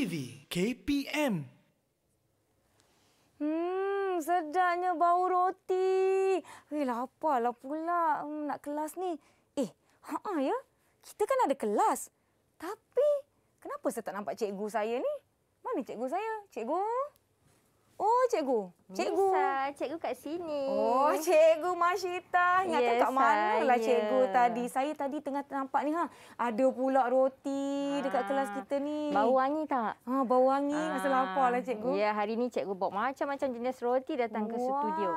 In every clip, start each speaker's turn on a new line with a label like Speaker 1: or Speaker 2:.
Speaker 1: TV KPM. Hmm, sedapnya bau roti. Eh, laparlah pula hmm, nak kelas ni. Eh, haa ya. Kita kan ada kelas. Tapi, kenapa saya tak nampak cikgu saya ni? Mana cikgu saya? Cikgu? Oh, cikgu. Cikgu. Misa, cikgu kat sini. Oh, cikgu Masyita. Ingatkan yes, kat manalah yeah. cikgu tadi. Saya tadi tengah nampak ni. ha. Ada pula roti ha. dekat ah. kelas kita ni. Bau wangi tak? Ha, bau wangi. Ha. Masa lapar lah cikgu. Ya, hari ni cikgu bawa
Speaker 2: macam-macam jenis roti datang wow. ke studio.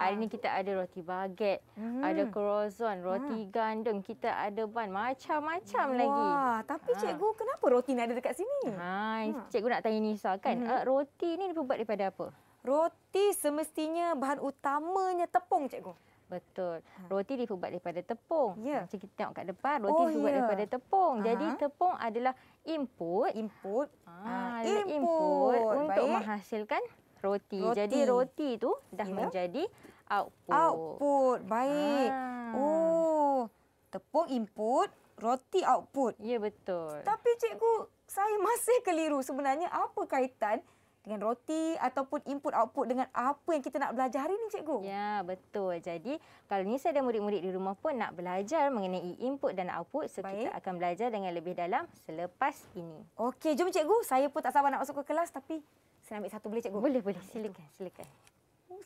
Speaker 2: Hari ni kita ada roti baget, hmm. ada croissant, roti ha. Ah. gandum. Kita ada ban macam-macam wow. lagi. Wah, Tapi cikgu, kenapa roti ni ada dekat sini? Ha. Cikgu nak tanya Nisa kan. Hmm. Roti ni dibuat daripada apa? Roti semestinya bahan utamanya tepung, cikgu. Betul. Ha. Roti dibuat daripada tepung. Ya. Macam kita tengok kat depan, roti oh, dibuat ya. daripada tepung. Aha. Jadi tepung adalah input. Input. Ah, ah input. input untuk Baik. menghasilkan roti. roti. Jadi roti itu dah ya. menjadi output. Output. Baik. Ah.
Speaker 1: Oh, tepung input, roti output. Ya betul. Tapi cikgu, saya masih keliru sebenarnya apa kaitan dengan roti ataupun input output dengan apa yang kita nak belajar hari ni cikgu. Ya, betul. Jadi, kalau ni saya ada murid-murid di
Speaker 2: rumah pun nak belajar mengenai input dan output, so Baik. kita akan belajar dengan lebih dalam selepas
Speaker 1: ini. Okey, jom cikgu. Saya pun tak sabar nak masuk ke kelas tapi saya nak ambil satu boleh cikgu? Boleh, boleh. Silakan, silakan. Oh,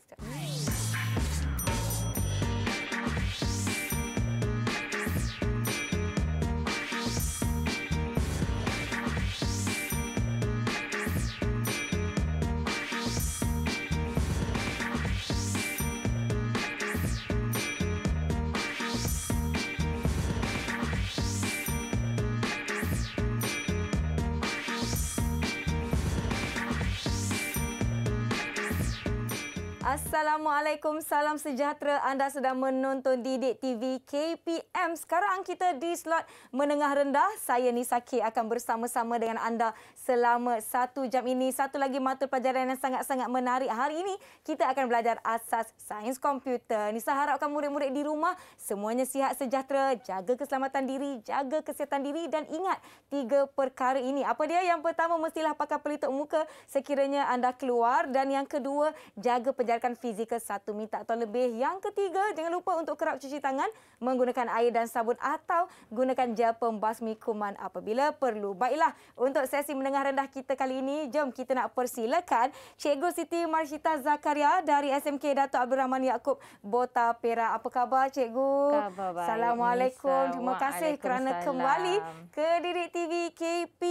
Speaker 1: Assalamualaikum, salam sejahtera. Anda sedang menonton Didik TV KPM. Sekarang kita di slot menengah rendah. Saya Nisa K akan bersama-sama dengan anda selama satu jam ini. Satu lagi mata pelajaran yang sangat-sangat menarik. Hari ini kita akan belajar asas sains komputer. Nisa harapkan murid-murid di rumah semuanya sihat sejahtera. Jaga keselamatan diri, jaga kesihatan diri dan ingat tiga perkara ini. Apa dia? Yang pertama mestilah pakai pelitup muka sekiranya anda keluar. Dan yang kedua, jaga penjarakan fizik jika satu minit atau lebih. Yang ketiga, jangan lupa untuk kerap cuci tangan menggunakan air dan sabun atau gunakan gel pembasmi kuman apabila perlu. Baiklah, untuk sesi menengah rendah kita kali ini, jom kita nak persilakan Cikgu Siti Marsyita Zakaria dari SMK Dato' Abdul Rahman Yaakob Bota Pera. Apa khabar Cikgu? Khabar Assalamualaikum. Terima kasih kerana kembali ke Didik TV KP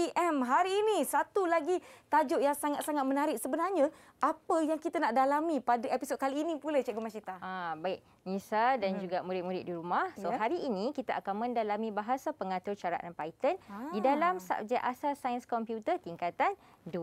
Speaker 1: hari ini satu lagi tajuk yang sangat-sangat menarik sebenarnya apa yang kita nak dalami pada episod kali ini pula Cikgu Masyita. Ha, ah, baik,
Speaker 2: Nisa dan hmm. juga murid-murid di rumah. So yeah. hari ini kita akan mendalami bahasa pengatur cara dan Python ha. di ah. dalam subjek asas sains komputer tingkatan 2.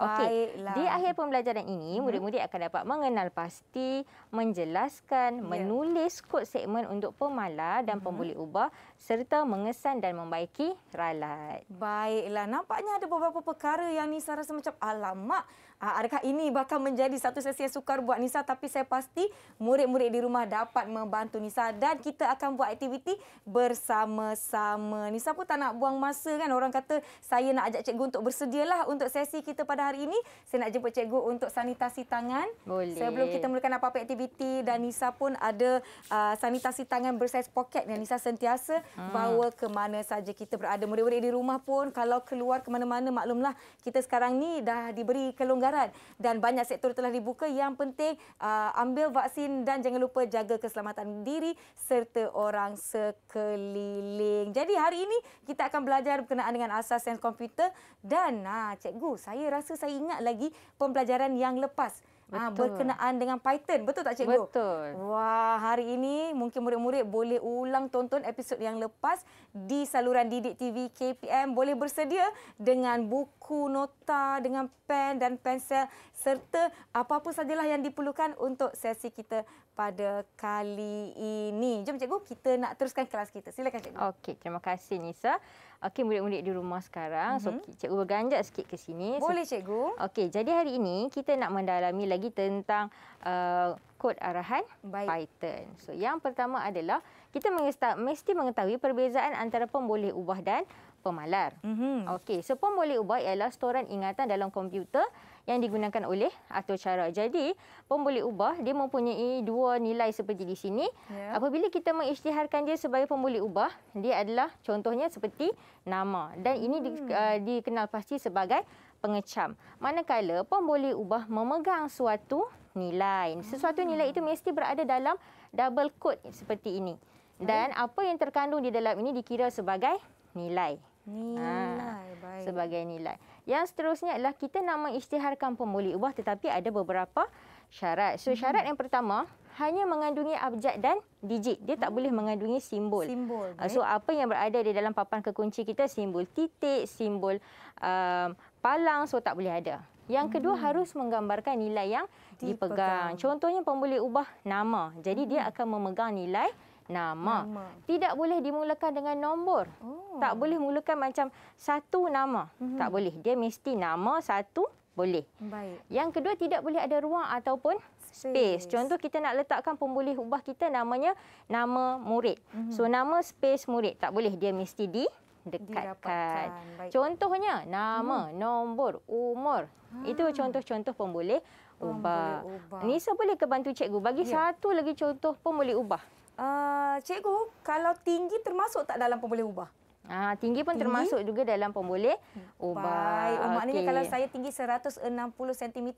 Speaker 2: Okey. Di akhir pembelajaran ini hmm. murid-murid akan dapat mengenal pasti, menjelaskan, yeah. menulis kod segmen untuk pemalar dan hmm. pemboleh ubah serta mengesan dan membaiki ralat. Baiklah,
Speaker 1: nampaknya ada beberapa perkara yang ni saya rasa macam alamak. Uh, adakah ini bakal menjadi satu sesi yang sukar buat Nisa tapi saya pasti murid-murid di rumah dapat membantu Nisa dan kita akan buat aktiviti bersama-sama. Nisa pun tak nak buang masa kan. Orang kata saya nak ajak cikgu untuk bersedialah untuk sesi kita pada hari ini. Saya nak jemput cikgu untuk sanitasi tangan. Boleh. Sebelum kita mulakan apa-apa aktiviti dan Nisa pun ada uh, sanitasi tangan bersaiz poket yang Nisa sentiasa hmm. bawa ke mana saja kita berada. Murid-murid di rumah pun kalau keluar ke mana-mana maklumlah kita sekarang ni dah diberi kelonggaran pelonggaran dan banyak sektor telah dibuka. Yang penting uh, ambil vaksin dan jangan lupa jaga keselamatan diri serta orang sekeliling. Jadi hari ini kita akan belajar berkenaan dengan asas sains komputer dan ah, cikgu saya rasa saya ingat lagi pembelajaran yang lepas. Ha, berkenaan dengan Python. Betul tak cikgu? Betul. Wah, hari ini mungkin murid-murid boleh ulang tonton episod yang lepas di saluran Didik TV KPM. Boleh bersedia dengan buku nota, dengan pen dan pensel serta apa-apa sajalah yang diperlukan untuk sesi kita pada kali ini. Jom cikgu, kita nak teruskan kelas kita. Silakan cikgu. Okey, terima kasih Nisa. Okey, murid-murid di rumah
Speaker 2: sekarang. Mm -hmm. So, mhm. cikgu berganjak sikit ke sini. Boleh cikgu. Okey, jadi hari ini kita nak mendalami lagi tentang uh, kod arahan Baik. Python. So, yang pertama adalah kita mesti mengetahui perbezaan antara pemboleh ubah dan pemalar. Mm -hmm. Okey, so pemboleh ubah ialah storan ingatan dalam komputer yang digunakan oleh atur cara. Jadi, pembuli ubah dia mempunyai dua nilai seperti di sini. Yeah. Apabila kita mengisytiharkan dia sebagai pembuli ubah, dia adalah contohnya seperti nama dan ini hmm. di, uh, eh, dikenal pasti sebagai pengecam. Manakala pembuli ubah memegang suatu nilai. Ah. Sesuatu nilai itu mesti berada dalam double code seperti ini. Dan baik. apa yang terkandung di dalam ini dikira sebagai nilai. Nilai, ha,
Speaker 1: baik. Sebagai
Speaker 2: nilai. Yang seterusnya adalah kita nak mengisytiharkan pemboleh ubah tetapi ada beberapa syarat. So hmm. syarat yang pertama hanya mengandungi abjad dan digit. Dia tak hmm. boleh mengandungi simbol.
Speaker 1: Simbol. Right? Ah, so apa
Speaker 2: yang berada di dalam papan kekunci kita simbol titik, simbol um, palang so tak boleh ada. Yang kedua hmm. harus menggambarkan nilai yang dipegang. dipegang. Contohnya pemboleh ubah nama. Jadi hmm. dia akan memegang nilai nama. nama. Tidak boleh dimulakan dengan nombor. Oh. Tak boleh mulakan macam satu nama. Mm -hmm. Tak boleh. Dia mesti nama satu boleh. Baik. Yang kedua tidak boleh ada ruang ataupun space. space. Contoh kita nak letakkan pemboleh ubah kita namanya nama murid. Mm -hmm. So nama space murid tak boleh dia mesti di dekatkan. Contohnya nama, hmm. nombor, umur. Hmm. Itu contoh-contoh pemboleh ubah. ubah.
Speaker 1: Nisa boleh ke bantu cikgu bagi yeah. satu lagi contoh pemboleh ubah? Uh, cikgu, kalau tinggi termasuk tak dalam pemboleh ubah?
Speaker 2: Ha, tinggi pun tinggi. termasuk juga dalam pemboleh hmm. ubah. Oh, maknanya okay. kalau saya
Speaker 1: tinggi 160 cm,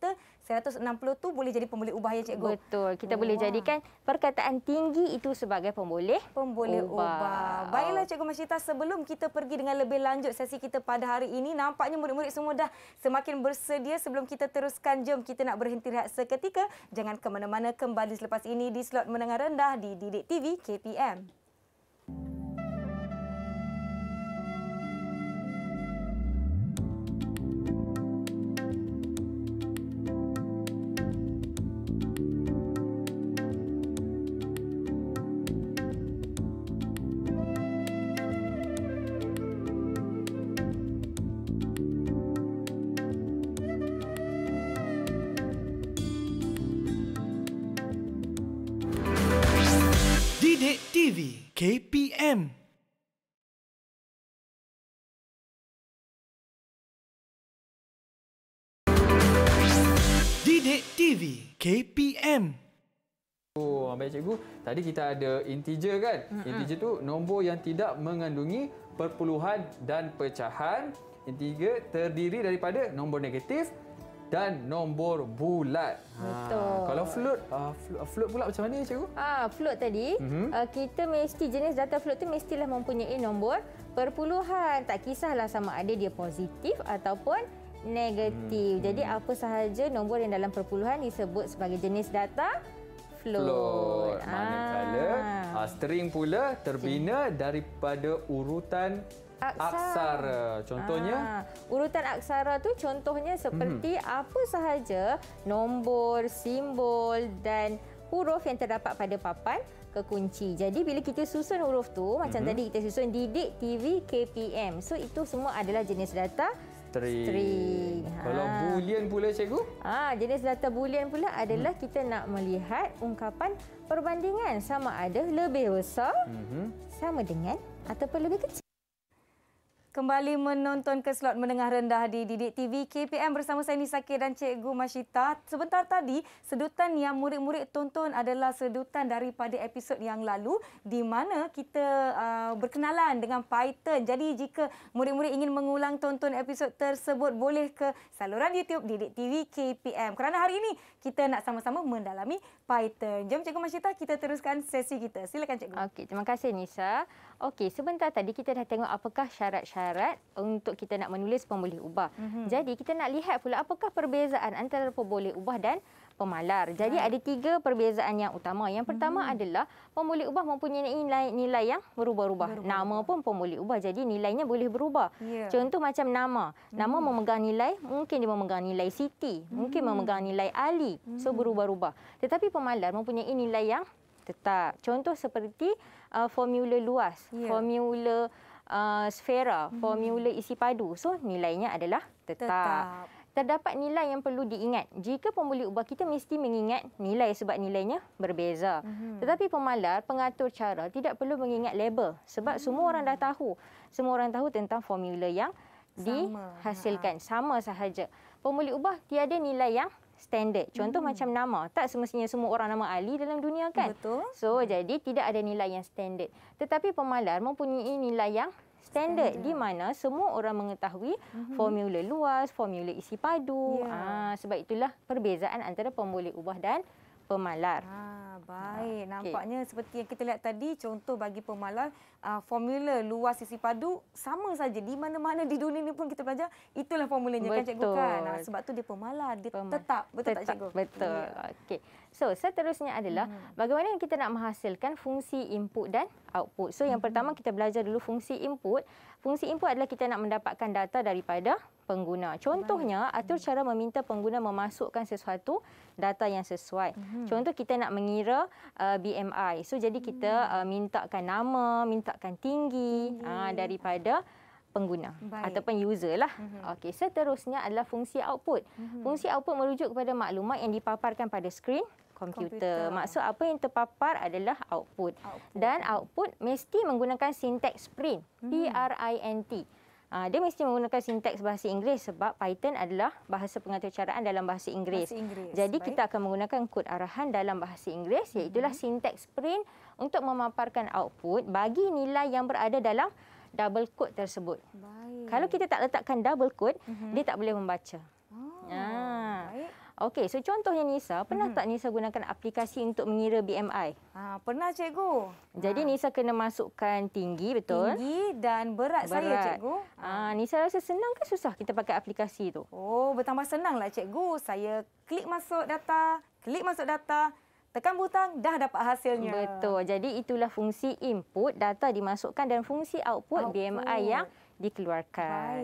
Speaker 1: 160 tu boleh jadi pemboleh ubah ya cikgu? Betul.
Speaker 2: Kita oh. boleh jadikan perkataan tinggi itu sebagai pemboleh
Speaker 1: Pemboleh ubah. ubah. Baiklah cikgu Masita, sebelum kita pergi dengan lebih lanjut sesi kita pada hari ini, nampaknya murid-murid semua dah semakin bersedia sebelum kita teruskan. Jom kita nak berhenti rehat seketika. Jangan ke mana-mana kembali selepas ini di slot menengah rendah di Didik TV KPM. KPM. Didik TV KPM. Oh, ambil cikgu. Tadi kita ada integer
Speaker 2: kan? Mm-hmm. Integer tu nombor yang tidak mengandungi perpuluhan dan pecahan. Integer terdiri daripada nombor negatif, dan nombor bulat. Ha, Betul. Ha, kalau float, uh, ah, float, ah, float pula macam mana cikgu? Ha, float tadi, mm-hmm. uh, kita mesti jenis data float tu mestilah mempunyai nombor perpuluhan. Tak kisahlah sama ada dia positif ataupun negatif. hmm Jadi hmm. apa sahaja nombor yang dalam perpuluhan disebut sebagai jenis data float. float. Manakala ha. string pula terbina daripada urutan aksara. aksara. Contohnya? Ha, urutan aksara tu contohnya seperti hmm. apa sahaja nombor, simbol dan huruf yang terdapat pada papan kekunci. Jadi bila kita susun huruf tu, hmm. macam tadi kita susun didik, TV, KPM. So itu semua adalah jenis data string. string. Ha. Kalau boolean pula cikgu? Ah, ha, jenis data boolean pula adalah hmm. kita nak melihat ungkapan perbandingan sama ada lebih besar, hmm. sama dengan ataupun lebih kecil
Speaker 1: kembali menonton ke slot menengah rendah di Didik TV KPM bersama saya Nisake dan Cikgu Mashita. Sebentar tadi, sedutan yang murid-murid tonton adalah sedutan daripada episod yang lalu di mana kita uh, berkenalan dengan Python. Jadi jika murid-murid ingin mengulang tonton episod tersebut, boleh ke saluran YouTube Didik TV KPM. Kerana hari ini kita nak sama-sama mendalami Python. Jom Cikgu Masyidah kita teruskan sesi kita. Silakan Cikgu. Okey,
Speaker 2: terima kasih Nisa. Okey, sebentar tadi kita dah tengok apakah syarat-syarat untuk kita nak menulis pemboleh ubah. Mm -hmm. Jadi kita nak lihat pula apakah perbezaan antara pemboleh ubah dan pemalar. Jadi ha. ada tiga perbezaan yang utama. Yang pertama hmm. adalah pemulih ubah mempunyai nilai-nilai yang berubah-ubah. Nama pun pemulih ubah. Jadi nilainya boleh berubah. Yeah. Contoh macam nama. Nama hmm. memegang nilai, mungkin dia memegang nilai Siti. Mungkin hmm. memegang nilai Ali. So hmm. berubah-ubah. Tetapi pemalar mempunyai nilai yang tetap. Contoh seperti uh, formula luas. Yeah. Formula... Uh, sfera, formula isi padu. So, nilainya adalah tetap. tetap terdapat nilai yang perlu diingat. Jika pembuli ubah kita mesti mengingat nilai sebab nilainya berbeza. Hmm. Tetapi pemalar, pengatur cara tidak perlu mengingat label sebab hmm. semua orang dah tahu. Semua orang tahu tentang formula yang sama. dihasilkan. Ha. Sama sahaja. Pembuli ubah tiada nilai yang standard. Contoh hmm. macam nama. Tak semestinya semua orang nama Ali dalam dunia kan? Betul. So, hmm. jadi tidak ada nilai yang standard. Tetapi pemalar mempunyai nilai yang standard, di mana semua orang mengetahui mm-hmm. formula luas, formula isi padu. Yeah. Ya. Ha, sebab itulah perbezaan antara
Speaker 1: pemboleh ubah dan pemalar. Ha, baik, ha, ah, okay. nampaknya seperti yang kita lihat tadi, contoh bagi pemalar, uh, formula luas isi padu sama saja. Di mana-mana di dunia ini pun kita belajar, itulah formulanya betul. kan Cikgu kan? Ha, sebab tu dia pemalar, dia pemalar. tetap. Betul tetap, tak Cikgu? Betul. Yeah.
Speaker 2: Okay. So, seterusnya adalah hmm. bagaimana kita nak menghasilkan fungsi input dan output. So, yang hmm. pertama kita belajar dulu fungsi input. Fungsi input adalah kita nak mendapatkan data daripada pengguna. Contohnya, hmm. atur cara meminta pengguna memasukkan sesuatu data yang sesuai. Mm-hmm. Contoh kita nak mengira uh, BMI. So jadi kita mm-hmm. uh, mintakan nama, mintakan tinggi mm-hmm. uh, daripada pengguna Baik. ataupun user lah. Mm-hmm. Okey, seterusnya adalah fungsi output. Mm-hmm. Fungsi output merujuk kepada maklumat yang dipaparkan pada skrin komputer. komputer. Maksud apa yang terpapar adalah output. output. Dan output mesti menggunakan sinteks print, hmm. P-R-I-N-T. Uh, ah, dia mesti menggunakan sintaks bahasa Inggeris sebab Python adalah bahasa pengaturcaraan dalam bahasa Inggeris. Bahasa Inggeris. Jadi Baik. kita akan menggunakan kod arahan dalam bahasa Inggeris iaitu hmm. sinteks print untuk memaparkan output bagi nilai yang berada dalam double quote tersebut. Baik. Kalau kita tak letakkan double quote, hmm. dia tak boleh membaca. Oh. Uh. Okey, so contohnya Nisa, pernah mm -hmm. tak Nisa gunakan aplikasi untuk mengira BMI? Ha, pernah cikgu. Jadi ha. Nisa kena masukkan tinggi, betul? Tinggi dan berat, berat. saya cikgu. Ha. Nisa rasa senang
Speaker 1: ke susah kita pakai aplikasi itu? Oh, bertambah senanglah cikgu. Saya klik masuk data, klik masuk data. Tekan butang, dah dapat hasilnya. Betul.
Speaker 2: Jadi itulah fungsi input, data dimasukkan dan fungsi output, output. BMI yang dikeluarkan.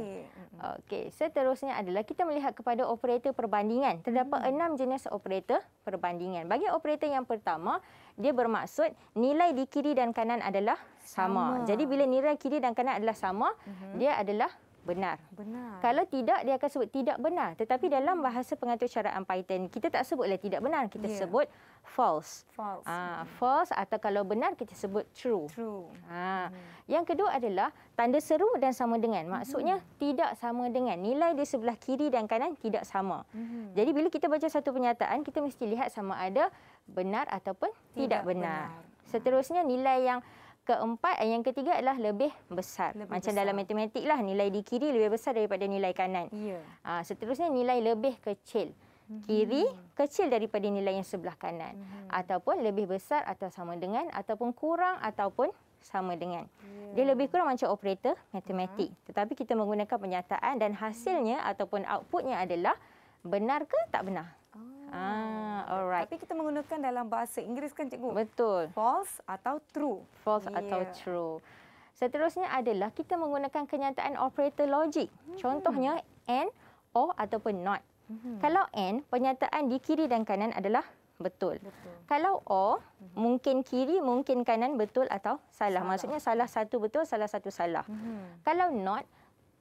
Speaker 2: Okey, seterusnya adalah kita melihat kepada operator perbandingan. Terdapat hmm. enam jenis operator perbandingan. Bagi operator yang pertama, dia bermaksud nilai di kiri dan kanan adalah sama. sama. Jadi bila nilai kiri dan kanan adalah sama, hmm. dia adalah benar.
Speaker 1: Benar. Kalau
Speaker 2: tidak dia akan sebut tidak benar. Tetapi dalam hmm. bahasa pengatur syaraan Python kita tak sebutlah tidak benar, kita yeah. sebut false.
Speaker 1: False. Ah,
Speaker 2: hmm. false atau kalau benar kita sebut true. True. Ah. Hmm. Yang kedua adalah tanda seru dan sama dengan. Maksudnya hmm. tidak sama dengan. Nilai di sebelah kiri dan kanan tidak sama. Hmm. Jadi bila kita baca satu pernyataan, kita mesti lihat sama ada benar ataupun tidak, tidak benar. benar. Seterusnya nilai yang keempat yang ketiga adalah lebih besar. Lebih Macam besar. dalam matematik lah nilai di kiri lebih besar daripada nilai kanan. Ya. Uh, seterusnya nilai lebih kecil. Hmm. Kiri hmm. kecil daripada nilai yang sebelah kanan. Hmm. Ataupun lebih besar atau sama dengan ataupun kurang ataupun sama dengan. Yeah. Dia lebih kurang macam operator matematik. Uh-huh. Tetapi kita menggunakan pernyataan dan hasilnya hmm. ataupun outputnya adalah benar ke tak benar. Oh. Ah, ah alright. Tapi kita menggunakan dalam bahasa Inggeris kan cikgu? Betul. False atau true? False yeah. atau true. Seterusnya adalah kita menggunakan kenyataan operator logik. Hmm. Contohnya and, or ataupun not. Hmm. Kalau and, pernyataan di kiri dan kanan adalah betul. betul. Kalau or, hmm. mungkin kiri, mungkin kanan betul atau salah. salah. Maksudnya salah satu betul, salah satu salah. Hmm. Kalau not,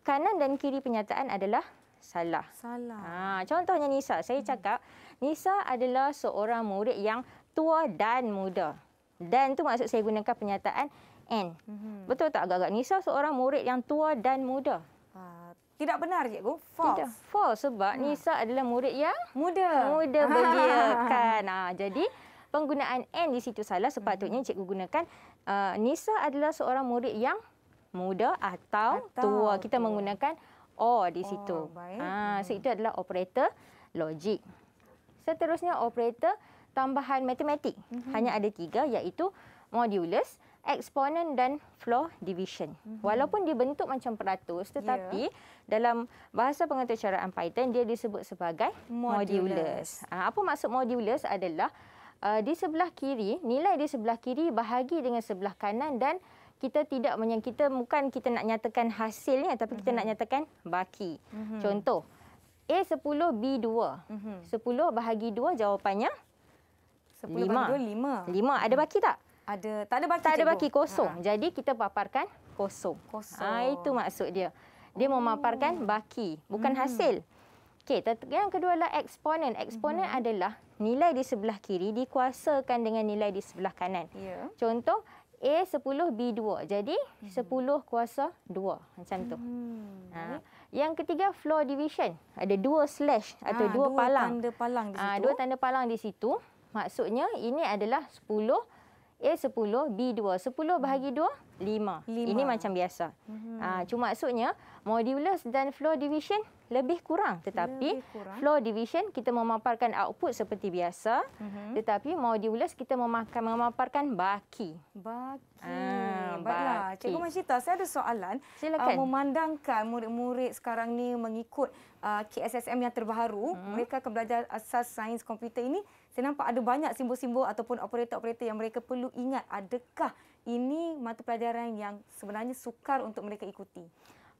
Speaker 2: kanan dan kiri pernyataan adalah salah. Salah. Ha, contohnya Nisa, saya hmm. cakap Nisa adalah seorang murid yang tua dan muda. Dan tu maksud saya gunakan pernyataan and. Hmm. Betul tak agak-agak Nisa seorang murid yang tua dan muda? Ha,
Speaker 1: tidak benar, cikgu. False. Tidak.
Speaker 2: False sebab hmm. Nisa adalah murid yang muda. Muda belia kan. Ha, jadi penggunaan and di situ salah sepatutnya hmm. cikgu gunakan uh, Nisa adalah seorang murid yang muda atau, atau tua. Kita tua. menggunakan or di oh, situ. Oh, ah, hmm. so itu adalah operator logik. Seterusnya operator tambahan matematik. Mm -hmm. Hanya ada tiga iaitu modulus, eksponen dan floor division. Mm -hmm. Walaupun dia bentuk macam peratus tetapi yeah. dalam bahasa pengetahuan Python dia disebut sebagai modulus. modulus. Ah, apa maksud modulus adalah uh, di sebelah kiri, nilai di sebelah kiri bahagi dengan sebelah kanan dan kita tidak menyang kita bukan kita nak nyatakan hasilnya tapi uh-huh. kita mhm. nak nyatakan baki. Uh-huh. Contoh A 10 B 2. Uh-huh. 10 bahagi 2 jawapannya 10 lima. bahagi 5. 5 ada baki tak? Ada. Tak ada baki. Tak ada baki kosong. Ha. Jadi kita paparkan kosong. Kosong. Ha, itu maksud dia. Dia oh. memaparkan baki, bukan uh-huh. hasil. Okey, yang kedua adalah eksponen. Eksponen uh-huh. adalah nilai di sebelah kiri dikuasakan dengan nilai di sebelah kanan. Yeah. Contoh A 10 B 2. Jadi hmm. 10 kuasa 2 macam tu. Hmm. Ha. Yang ketiga floor division. Ada dua slash atau ah, dua, dua palang. Dua tanda palang di ah, situ. Ha, dua tanda palang di situ. Maksudnya ini adalah A 10, B 2. 10 bahagi 2, 5. 5. Ini macam biasa. Hmm. Aa, ah, cuma maksudnya, modulus dan flow division lebih kurang. Tetapi lebih kurang. floor division kita memaparkan output seperti
Speaker 1: biasa. Hmm. Tetapi modulus kita memakan, memaparkan baki. Baki. Hmm, Baiklah, Cikgu Manjita, saya ada soalan. Silakan. Uh, memandangkan murid-murid sekarang ni mengikut uh, KSSM yang terbaru, hmm. mereka akan belajar asas sains komputer ini saya nampak ada banyak simbol-simbol ataupun operator-operator yang mereka perlu ingat adakah ini mata pelajaran yang sebenarnya sukar untuk mereka ikuti.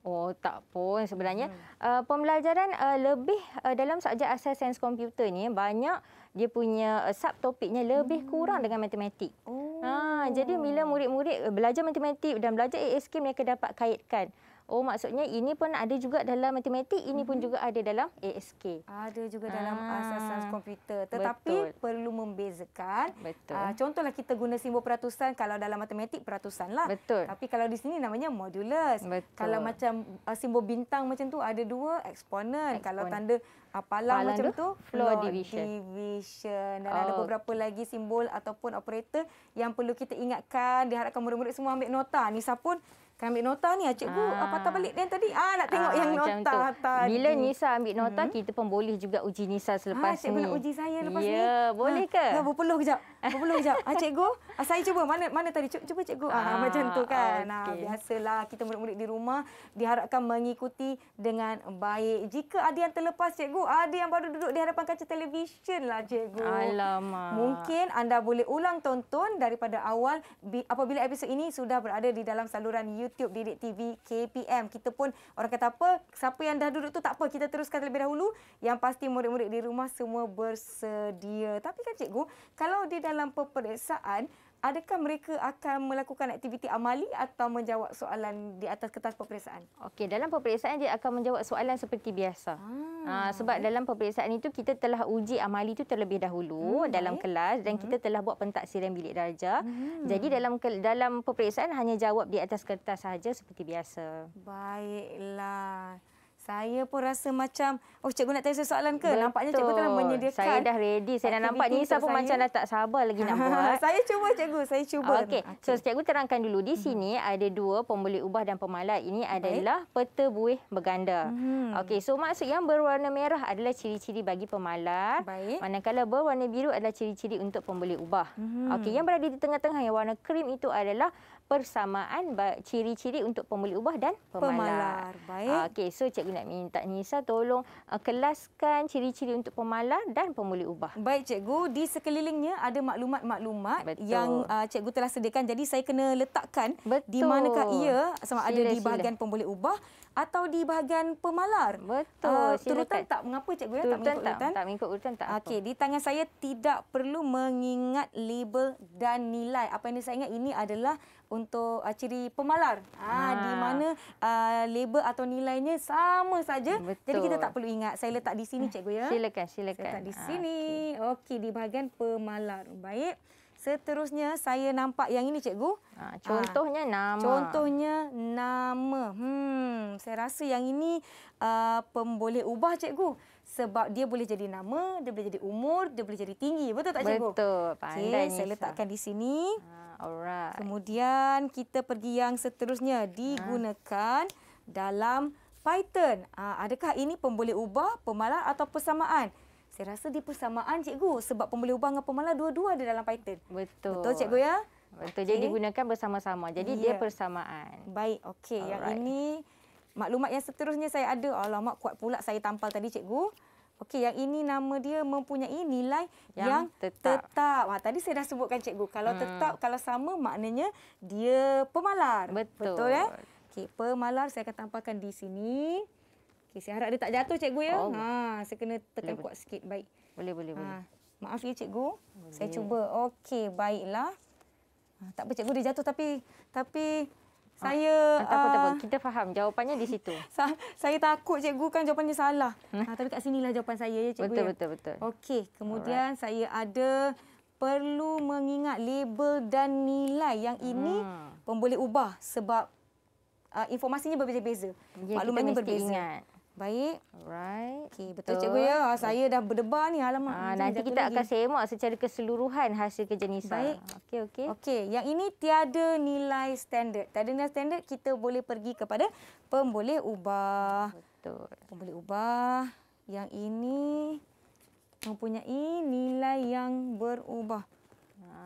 Speaker 1: Oh tak pun sebenarnya
Speaker 2: hmm. uh, pembelajaran uh, lebih uh, dalam subjek asas sains komputer ni banyak dia punya uh, topiknya lebih hmm. kurang dengan matematik. Oh. Ha jadi bila murid-murid belajar matematik dan belajar ASK mereka dapat kaitkan. Oh maksudnya ini pun ada juga dalam
Speaker 1: matematik, ini mm -hmm. pun mm-hmm. juga ada dalam ASK. Ada juga dalam ah, asas-asas komputer. Tetapi Betul. perlu membezakan. Betul. Aa, ah, contohlah kita guna simbol peratusan kalau dalam matematik peratusanlah. Betul. Tapi kalau di sini namanya modulus. Betul. Kalau macam uh, simbol bintang macam tu ada dua eksponen. Kalau tanda apalah Palang macam tu floor division. division. Dan oh. ada beberapa lagi simbol ataupun operator yang perlu kita ingatkan. Diharapkan murid-murid semua ambil nota. Nisa pun Kan ambil nota ni ah cikgu ah. apa tak balik dia tadi ah nak tengok ah, yang nota tadi. Bila hmm. Nisa
Speaker 2: ambil nota hmm. kita pun boleh juga uji Nisa selepas ah, cikgu ni. Cikgu nak uji saya lepas ya, ni. Ya boleh ah, ke? Ya
Speaker 1: berpeluh kejap berpeluh jap. Ah cikgu, ah, saya cuba mana mana tadi cuba, cuba cikgu. Ah, ah macam tu kan. Ah, okay. ah biasalah kita murid-murid di rumah diharapkan mengikuti dengan baik. Jika ada yang terlepas cikgu, ada yang baru duduk di hadapan kaca televisyen lah cikgu. Alamak. Mungkin anda boleh ulang tonton daripada awal apabila episod ini sudah berada di dalam saluran YouTube Didik TV KPM. Kita pun orang kata apa, siapa yang dah duduk tu tak apa, kita teruskan terlebih dahulu. Yang pasti murid-murid di rumah semua bersedia. Tapi kan cikgu, kalau di dalam dalam peperiksaan adakah mereka akan melakukan aktiviti amali atau menjawab soalan di atas kertas peperiksaan okey dalam peperiksaan dia akan menjawab
Speaker 2: soalan seperti biasa hmm, ha, sebab dalam peperiksaan itu kita telah uji amali itu terlebih dahulu hmm, dalam kelas dan hmm. kita telah buat pentaksiran bilik darjah hmm. jadi dalam dalam peperiksaan hanya jawab di atas kertas saja seperti biasa
Speaker 1: baiklah saya pun rasa macam, oh cikgu nak tanya saya soalan ke? Betul. Nampaknya cikgu telah menyediakan. Saya dah ready. Saya dah nampak Nisa pun macam dah tak
Speaker 2: sabar lagi nak buat. saya
Speaker 1: cuba cikgu, saya cuba. Ah, okey, okay. so cikgu terangkan
Speaker 2: dulu. Di sini ada dua pembeli ubah dan pemalat. Ini adalah peta buih berganda. Hmm. Okey, so maksud yang berwarna merah adalah ciri-ciri bagi pemalat. Baik. Manakala berwarna biru adalah ciri-ciri untuk pembeli ubah. Hmm. Okey, yang berada di tengah-tengah yang warna krim itu adalah persamaan ciri-ciri untuk pemulih ubah dan pemalar. pemalar. Baik. Ah, okey, so cikgu nak
Speaker 1: minta Nisa tolong uh, kelaskan ciri-ciri untuk pemalar dan pemulih ubah. Baik cikgu, di sekelilingnya ada maklumat-maklumat yang uh, cikgu telah sediakan. Jadi saya kena letakkan Betul. di manakah ia sama sila, ada di bahagian sila. pemuli ubah atau di bahagian pemalar. Betul. Uh, ah, turutan tak mengapa cikgu ya? Turutan tak mengikut urutan. Tak, tak urutan tak. Okey, di tangan saya tidak perlu mengingat label dan nilai. Apa yang saya ingat ini adalah untuk uh, ciri pemalar. Ha, ha. Di mana uh, label atau nilainya sama saja. Betul. Jadi kita tak perlu ingat. Saya letak di sini cikgu ya. Silakan, silakan. Saya letak di sini. Okey, okay, di bahagian pemalar. Baik. Seterusnya saya nampak yang ini cikgu. Ha, contohnya ha. nama. Contohnya nama. Hmm, saya rasa yang ini uh, pemboleh ubah cikgu sebab dia boleh jadi nama, dia boleh jadi umur, dia boleh jadi tinggi. Betul tak cikgu? Betul. Pandai okay, saya letakkan di sini. Ha, alright. Kemudian kita pergi yang seterusnya ha. digunakan ha. dalam Python. Ha, adakah ini pemboleh ubah, pemalar atau persamaan? Saya rasa dia persamaan cikgu sebab pembeli ubang dan pemalas dua-dua ada dalam Python. Betul. Betul cikgu ya?
Speaker 2: Betul. Okay. Jadi digunakan
Speaker 1: bersama-sama. Jadi yeah. dia persamaan. Ya. Baik. Okey. Yang right. ini maklumat yang seterusnya saya ada. Alamak kuat pula saya tampal tadi cikgu. Okey, yang ini nama dia mempunyai nilai yang, yang tetap. tetap. Ha, tadi saya dah sebutkan cikgu. Kalau hmm. tetap, kalau sama maknanya dia pemalar. Betul. Betul ya? Okey, pemalar saya akan tampakkan di sini. Okey, saya harap dia tak jatuh cikgu ya. Oh. Ha, saya kena tekan boleh, kuat sikit. Baik. Boleh, boleh, ha. boleh. Maaf ya cikgu. Boleh. Saya cuba. Okey, baiklah. Ha, tak apa cikgu dia jatuh tapi tapi ha. saya ah, apa apa uh... kita faham jawapannya di situ. saya takut cikgu kan jawapannya salah. Ha, tapi kat sinilah jawapan saya ya cikgu. Betul, ya. betul, betul. Okey, kemudian Alright. saya ada perlu mengingat label dan nilai yang ini hmm. pemboleh ubah sebab uh, informasinya berbeza-beza. Ya, Maklumatnya berbeza. Ingat. Baik. Alright. Okey, betul. betul cikgu ya. Saya dah berdebar ni. Alamak. Ha, nanti kita lagi. akan semak secara keseluruhan hasil kerja Nisa. Baik. Okey, okey. Okey, yang ini tiada nilai standard. Tiada nilai standard, kita boleh pergi kepada pemboleh ubah. Betul. Pemboleh ubah. Yang ini mempunyai nilai yang berubah.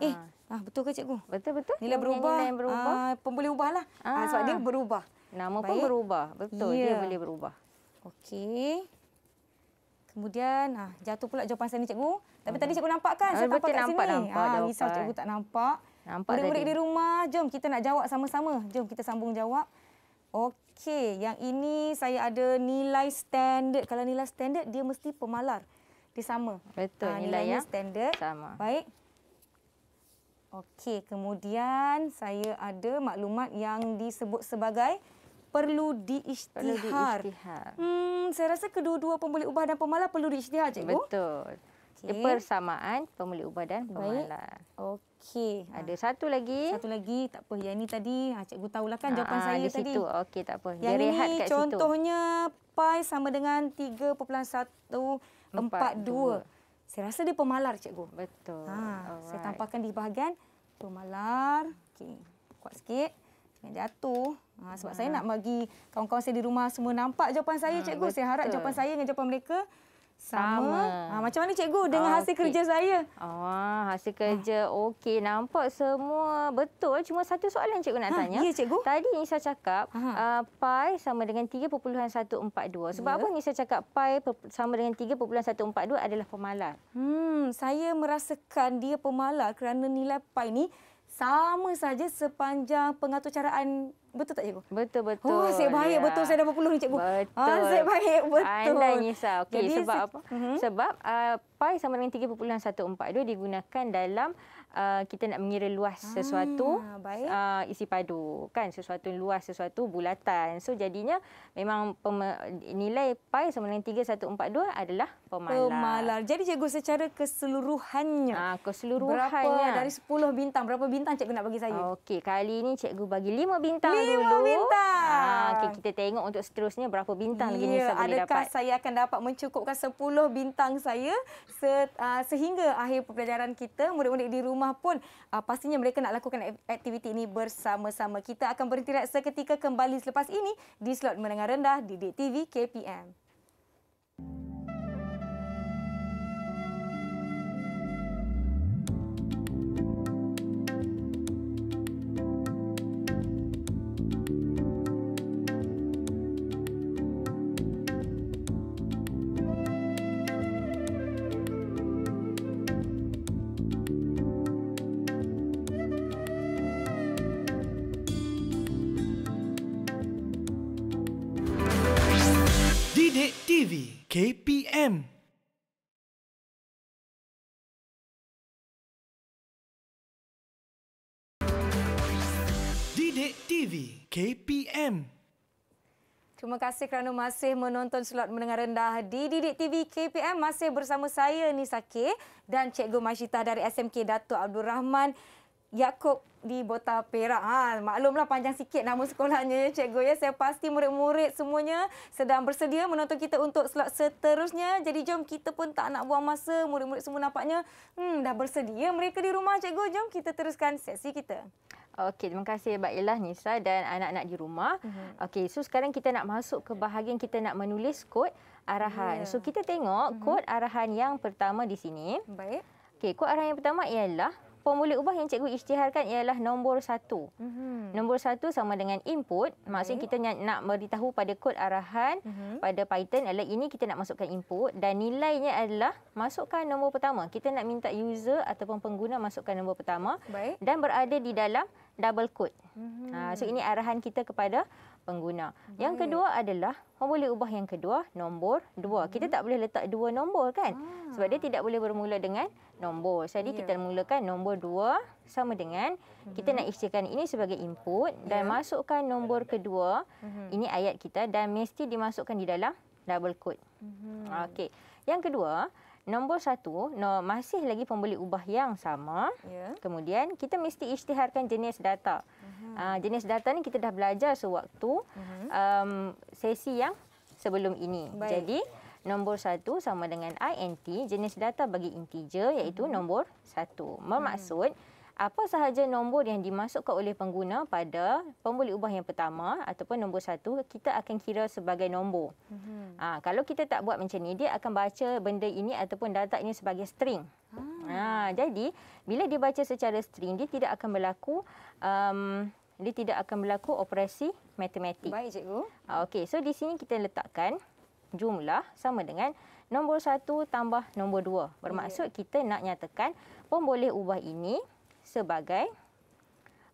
Speaker 1: Ha. Eh, ah, betul ke cikgu? Betul, betul. Nilai yang berubah. Nilai yang berubah. Ah, pemboleh ubahlah. Ah. Ah, sebab dia ah. berubah. Nama Baik. pun berubah. Betul, yeah. dia ya. boleh berubah. Okey. Kemudian ah, jatuh pula jawapan saya ni cikgu. Tapi okay. tadi hmm. cikgu nampak kan? Ah, saya nampak kat sini. ah, risau cikgu tak nampak.
Speaker 2: Nampak Murid -murid tadi. murid di
Speaker 1: rumah, jom kita nak jawab sama-sama. Jom kita sambung jawab. Okey, yang ini saya ada nilai standard. Kalau nilai standard, dia mesti pemalar. Dia sama. Betul, ah, nilainya nilai ya. standard. Sama. Baik. Okey, kemudian saya ada maklumat yang disebut sebagai perlu diisytihar. Hmm, saya rasa kedua-dua pembuli ubah dan pemalas perlu diisytihar, cikgu. Betul. Okay.
Speaker 2: Persamaan pembuli ubah dan pemalas. Okey. Ada ha. satu lagi. Satu lagi. Tak apa. Yang ini tadi, ha, cikgu tahulah kan jawapan ha, saya di tadi. Di situ. Okey, tak apa. Yang ini contohnya
Speaker 1: situ. pi sama dengan 3.142. Saya rasa dia pemalar, cikgu. Betul. Ha, saya tampakkan di bahagian pemalar. Okey, kuat sikit. Jangan jatuh. Ha, sebab ha. saya nak bagi kawan-kawan saya di rumah semua nampak jawapan saya, ha, cikgu. Betul. Saya harap jawapan saya dengan jawapan mereka sama. sama. Ha, macam mana cikgu dengan okay. Ah, hasil kerja saya?
Speaker 2: Ah, hasil kerja ha. okey. Nampak semua betul. Cuma satu soalan cikgu nak ha, tanya. Ya, cikgu. Tadi Nisa cakap uh, pi sama dengan 3.142. Sebab ya. apa
Speaker 1: Nisa cakap pi sama dengan 3.142 adalah pemalar? Hmm, saya merasakan dia pemalar kerana nilai pi ni sama saja sepanjang pengaturcaraan Betul tak cikgu? Betul oh, betul. Oh, saya baik yeah. betul saya dah berpuluh ni cikgu.
Speaker 2: Ah, betul. Ha, saya baik betul. Anda nyisa. Okey sebab se apa? Uh mhm. -huh. Sebab uh, ah, pi sama dengan 3.142 digunakan dalam uh, kita nak mengira luas ah, sesuatu Uh, isi padu kan sesuatu yang luas sesuatu bulatan so jadinya memang nilai pi sama dengan 3142 adalah pemalar. pemalar jadi cikgu secara keseluruhannya uh, keseluruhannya berapa dari 10 bintang berapa bintang cikgu nak bagi saya okey kali ini cikgu bagi 5 bintang 5 dulu 5 bintang uh, okey kita tengok untuk seterusnya berapa bintang yeah, lagi saya dapat adakah
Speaker 1: saya akan dapat mencukupkan 10 bintang saya se- uh, sehingga akhir pembelajaran kita murid-murid di rumah rumah pun uh, pastinya mereka nak lakukan aktiviti ini bersama-sama. Kita akan berhenti rehat seketika kembali selepas ini di slot menengah rendah di DTV KPM. KPM. Didik TV KPM. Terima kasih kerana masih menonton slot mendengar rendah di Didik TV KPM. Masih bersama saya Nisa K dan Cikgu Masyitah dari SMK Dato' Abdul Rahman. Yakob di Bota Perak. Ha, maklumlah panjang sikit nama sekolahnya ya cikgu ya. Saya pasti murid-murid semuanya sedang bersedia menonton kita untuk slot seterusnya. Jadi jom kita pun tak nak buang masa. Murid-murid semua nampaknya hmm, dah bersedia mereka di rumah cikgu. Jom kita teruskan sesi kita.
Speaker 2: Okey, terima kasih Baiklah Nisa dan anak-anak di rumah. Mm-hmm. Okey, so sekarang kita nak masuk ke bahagian kita nak menulis kod arahan. Yeah. So kita tengok mm-hmm. kod arahan yang pertama di sini. Baik. Okey, kod arahan yang pertama ialah formula ubah yang cikgu isytiharkan ialah nombor satu. Mm -hmm. Nombor satu sama dengan input. Okay. Maksudnya kita nak, nak beritahu pada kod arahan mm -hmm. pada Python adalah ini kita nak masukkan input. Dan nilainya adalah masukkan nombor pertama. Kita nak minta user ataupun pengguna masukkan nombor pertama. Baik. Dan berada di dalam double code. Mm -hmm. Ah, ha, so ini arahan kita kepada pengguna. Baik. Yang kedua adalah, awak boleh ubah yang kedua, nombor dua. Hmm. Kita tak boleh letak dua nombor kan? Ah. Sebab dia tidak boleh bermula dengan nombor. Jadi, ya. kita mulakan nombor dua sama dengan hmm. kita nak isikan ini sebagai input dan ya. masukkan nombor kedua. Hmm. Ini ayat kita dan mesti dimasukkan di dalam double code.
Speaker 1: Hmm. Okey.
Speaker 2: Yang kedua, nombor satu, no, masih lagi pembeli ubah yang sama. Yeah. Kemudian, kita mesti isytiharkan jenis data. Uh -huh. uh, jenis data ni kita dah belajar sewaktu uh mhm. -huh. um, sesi yang sebelum ini. Baik. Jadi, nombor satu sama dengan INT, jenis data bagi integer iaitu uh mhm. -huh. nombor satu. Memaksud... Uh mhm. -huh apa sahaja nombor yang dimasukkan oleh pengguna pada pembuli ubah yang pertama ataupun nombor satu, kita akan kira sebagai nombor. Mm-hmm. Ha, kalau kita tak buat macam ni, dia akan baca benda ini ataupun data ini sebagai string. Mm. Ha, jadi, bila dia baca secara string, dia tidak akan berlaku... Um, dia tidak akan berlaku operasi matematik. Baik, cikgu. Okey, so di sini kita letakkan jumlah sama dengan nombor satu tambah nombor dua. Bermaksud ya. kita nak nyatakan pemboleh ubah ini sebagai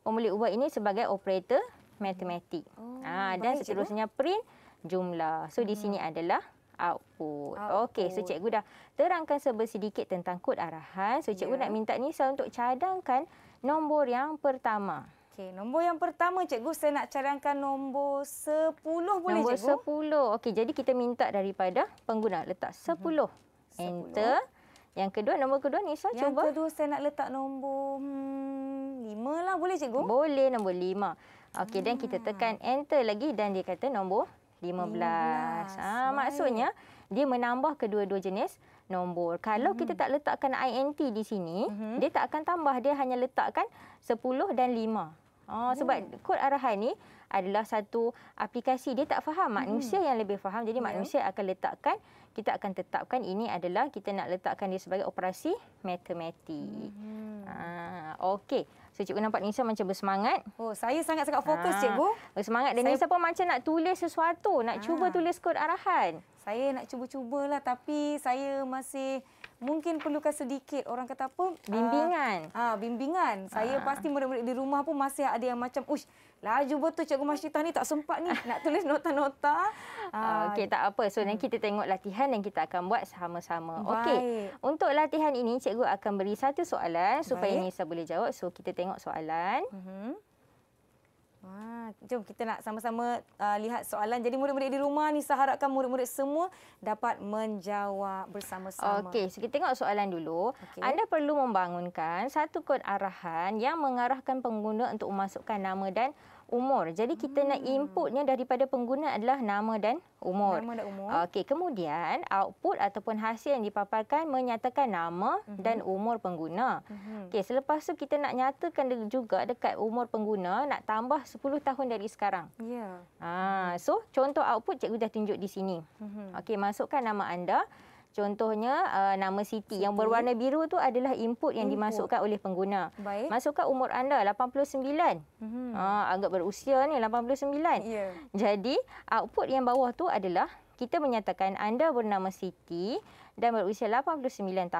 Speaker 2: pemilik ubat ini sebagai operator matematik. Oh, ah dan seterusnya cikgu. print jumlah. So hmm. di sini hmm. adalah output. output. Okey, so cikgu dah terangkan sedikit tentang kod arahan. So cikgu yeah. nak minta ni saya untuk cadangkan nombor yang pertama. Okey, nombor yang pertama
Speaker 1: cikgu saya nak cadangkan nombor 10 boleh nombor cikgu?
Speaker 2: Nombor 10. Okey, jadi kita minta daripada pengguna letak 10. Hmm. Enter. 10. Yang kedua, nombor kedua Nisa, yang cuba. Yang kedua saya nak letak
Speaker 1: nombor hmm,
Speaker 2: lima lah. Boleh cikgu? Boleh, nombor lima. Okey, hmm. dan kita tekan enter lagi dan dia kata nombor lima belas. Ha, maksudnya, dia menambah kedua-dua jenis nombor. Kalau hmm. kita tak letakkan INT di sini, hmm. dia tak akan tambah. Dia hanya letakkan sepuluh dan lima. Oh, sebab kod arahan ni adalah satu aplikasi. Dia tak faham. Hmm. Manusia hmm. yang lebih faham. Jadi, hmm. manusia akan letakkan kita akan tetapkan ini adalah kita nak letakkan dia sebagai operasi matematik. Hmm. Ha, Okey. So, cikgu nampak Nisa macam bersemangat. Oh, saya sangat-sangat
Speaker 1: fokus, ha, cikgu. Bersemangat. Dan saya... Nisa pun macam nak tulis sesuatu. Nak ha. cuba ah. tulis kod arahan. Saya nak cuba-cubalah. Tapi saya masih... Mungkin perlukan sedikit orang kata apa? Bimbingan. Ah, ha, bimbingan. Saya ha. pasti murid-murid di rumah pun masih ada yang macam, ush, Laju betul Cikgu Masyidah ni tak sempat ni nak tulis nota-nota. Uh, Okey, tak apa. So,
Speaker 2: nanti hmm. kita tengok latihan yang kita akan buat sama-sama. Okey, untuk latihan ini Cikgu akan beri satu soalan supaya Baik. Nisa boleh jawab. So, kita tengok soalan.
Speaker 1: Hmm. Wah, jom kita nak sama-sama uh, lihat soalan. Jadi, murid-murid di rumah ni saya harapkan murid-murid semua dapat menjawab bersama-sama. Okey, so kita tengok soalan dulu. Okay. Anda
Speaker 2: perlu membangunkan satu kod arahan yang mengarahkan pengguna untuk memasukkan nama dan umur. Jadi kita hmm. nak inputnya daripada pengguna adalah nama dan umur. Nama dan umur. Okey, kemudian output ataupun hasil yang dipaparkan menyatakan nama uh mhm. -huh. dan umur pengguna. Uh mhm. -huh. Okey, selepas tu kita nak nyatakan juga dekat umur pengguna nak tambah 10 tahun dari sekarang. Ya. Yeah. Ah, so contoh output cikgu dah tunjuk di sini. Uh mhm. -huh. Okey, masukkan nama anda. Contohnya uh, nama Siti. yang berwarna biru tu adalah input yang input. dimasukkan oleh pengguna. Baik. Masukkan umur anda 89. Mm -hmm. uh, agak berusia ni 89. Yeah. Jadi output yang bawah tu adalah kita menyatakan anda bernama Siti dan berusia 89 tahun. Mm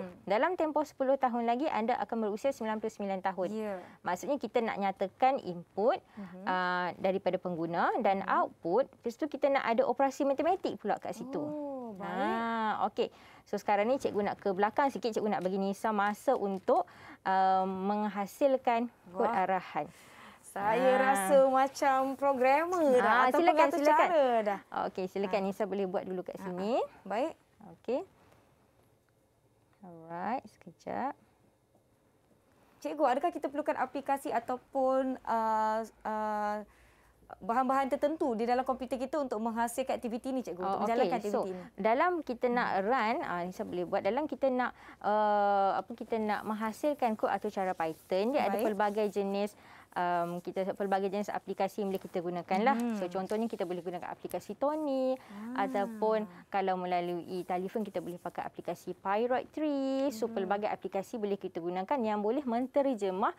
Speaker 2: -hmm. Dalam tempoh 10 tahun lagi anda akan berusia 99 tahun. Yeah. Maksudnya kita nak nyatakan input mm -hmm. uh, daripada pengguna dan mm -hmm. output. Lepas tu kita nak ada operasi matematik pula kat situ. Oh baik. Ha, okey. So sekarang ni cikgu nak ke belakang sikit cikgu nak bagi Nisa masa untuk um, menghasilkan Wah. arahan.
Speaker 1: Saya ha. rasa
Speaker 2: macam programmer dah ha, ah, atau silakan, silakan. cara dah. Okey, silakan ha. Nisa boleh
Speaker 1: buat dulu kat sini. Ha. Baik. Okey. Alright, sekejap. Cikgu, adakah kita perlukan aplikasi ataupun uh, uh, bahan-bahan tertentu di dalam komputer kita untuk menghasilkan aktiviti ni cikgu oh, untuk okay. menjalankan aktiviti so, ni.
Speaker 2: Dalam kita nak run ah saya boleh buat dalam kita nak uh, apa kita nak menghasilkan kod atau cara Python dia Baik. ada pelbagai jenis um, kita pelbagai jenis aplikasi yang boleh kita gunakan lah. Hmm. So contohnya kita boleh gunakan aplikasi Tony hmm. ataupun kalau melalui telefon kita boleh pakai aplikasi Pyroid 3. So hmm. pelbagai aplikasi boleh kita gunakan yang boleh menterjemah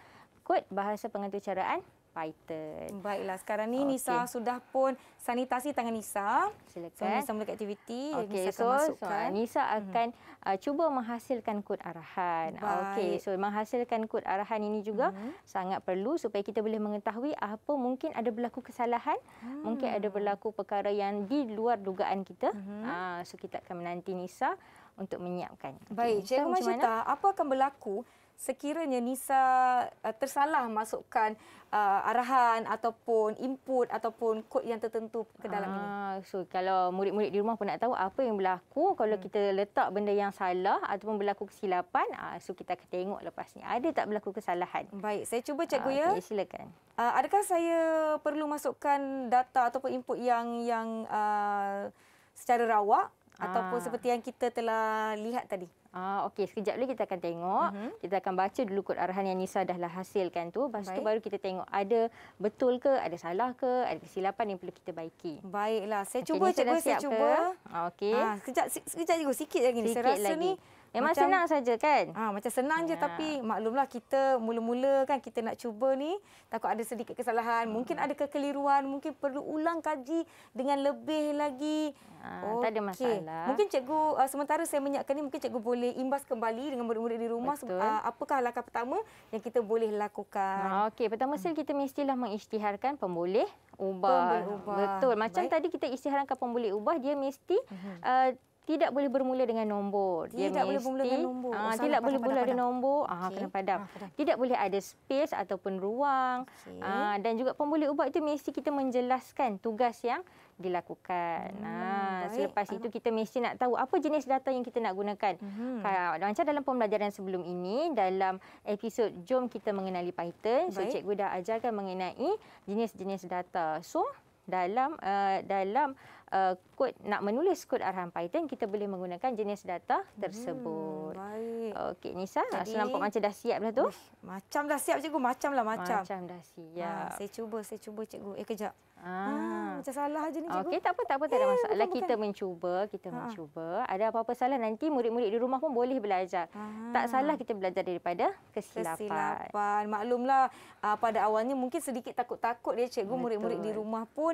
Speaker 2: kod bahasa pengaturcaraan
Speaker 1: Python. Baiklah, sekarang ni okay. Nisa sudah pun sanitasi tangan Nisa.
Speaker 2: Silakan. So, Nisa mulakan
Speaker 1: aktiviti okay. Nisa so, akan masukkan.
Speaker 2: Nisa mhm. akan -hmm. uh, cuba menghasilkan kod arahan. Ah, okey, so menghasilkan kod arahan ini juga -hmm. sangat perlu supaya kita boleh mengetahui apa mungkin ada berlaku kesalahan, -hmm. mungkin ada berlaku perkara yang di luar dugaan kita.
Speaker 1: -hmm. uh, so, kita akan menanti Nisa untuk menyiapkan. Baik, okay. Cikgu so, Masyita, apa akan berlaku sekiranya Nisa uh, tersalah masukkan uh, arahan ataupun input ataupun kod yang tertentu ke dalam ah, ini. So kalau murid-murid di
Speaker 2: rumah pun nak tahu apa yang berlaku kalau hmm. kita letak benda yang salah ataupun berlaku kesilapan, uh,
Speaker 1: so kita akan tengok lepas ni ada tak berlaku kesalahan. Baik, saya cuba ah, cikgu uh, ya. Okay, silakan. Uh, adakah saya perlu masukkan data ataupun input yang yang uh, secara rawak ataupun ah. seperti yang kita telah lihat tadi. Ah okey sekejap lagi kita akan
Speaker 2: tengok mm -hmm. kita akan baca dulu kod arahan yang Nisa dah lah hasilkan tu lepas Baik. tu baru kita tengok ada betul ke ada salah ke ada kesilapan yang perlu kita baiki. Baiklah saya okay, cuba Nisa cuba saya cuba.
Speaker 1: Ah, okey. Ah sekejap sekejap juga sikit lagi ni. Saya rasa lagi. ni Memang macam, senang saja kan? Ah ha, macam senang yeah. je ya. tapi maklumlah kita mula-mula kan kita nak cuba ni takut ada sedikit kesalahan, hmm. mungkin ada kekeliruan, mungkin perlu ulang kaji dengan lebih lagi. Ha, ah, okay. tak ada masalah. Mungkin cikgu uh, sementara saya menyiapkan ni mungkin cikgu boleh imbas kembali dengan murid-murid di rumah Betul. Uh, apakah langkah pertama yang kita boleh lakukan? Ha, okey, pertama sekali hmm. kita mestilah
Speaker 2: mengisytiharkan pemboleh ubah. Pembuli ubah. Betul. Macam Baik. tadi kita isytiharkan pembuli ubah, dia mesti hmm. uh, tidak boleh bermula dengan nombor. Dia tidak boleh bermula dengan nombor. Ah, oh, tidak boleh bermula dengan nombor. Ah, okay. kena padam. Ah, padam. Tidak boleh ada space ataupun ruang. Okay. Ah, dan juga pembuli ubat itu mesti kita menjelaskan tugas yang dilakukan. Hmm, ah, selepas itu kita mesti nak tahu apa jenis data yang kita nak gunakan. Hmm. Kalau macam dalam pembelajaran sebelum ini dalam episod jom kita mengenali Python, baik. so cikgu dah ajarkan mengenai jenis-jenis data. So dalam uh, dalam Uh, kod nak menulis kod arahan Python, kita boleh menggunakan jenis data hmm, tersebut. Hmm, baik. Okey, Nisa. Rasa nampak macam dah siap dah tu. Uh,
Speaker 1: macam dah siap, cikgu. Macam lah, macam. Macam dah siap. Ha, saya cuba, saya cuba, cikgu. Eh, kejap. Ha. Ha, macam salah je ni, cikgu. Okey,
Speaker 2: tak apa, tak apa. Tak ada eh, masalah. Eh, bukan, kita mencuba, kita ha. mencuba. Ada apa-apa salah, nanti murid-murid di rumah pun boleh belajar. Ha. Tak salah kita
Speaker 1: belajar daripada kesilapan. Kesilapan. Maklumlah, uh, pada awalnya mungkin sedikit takut-takut dia, cikgu. Murid-murid di rumah pun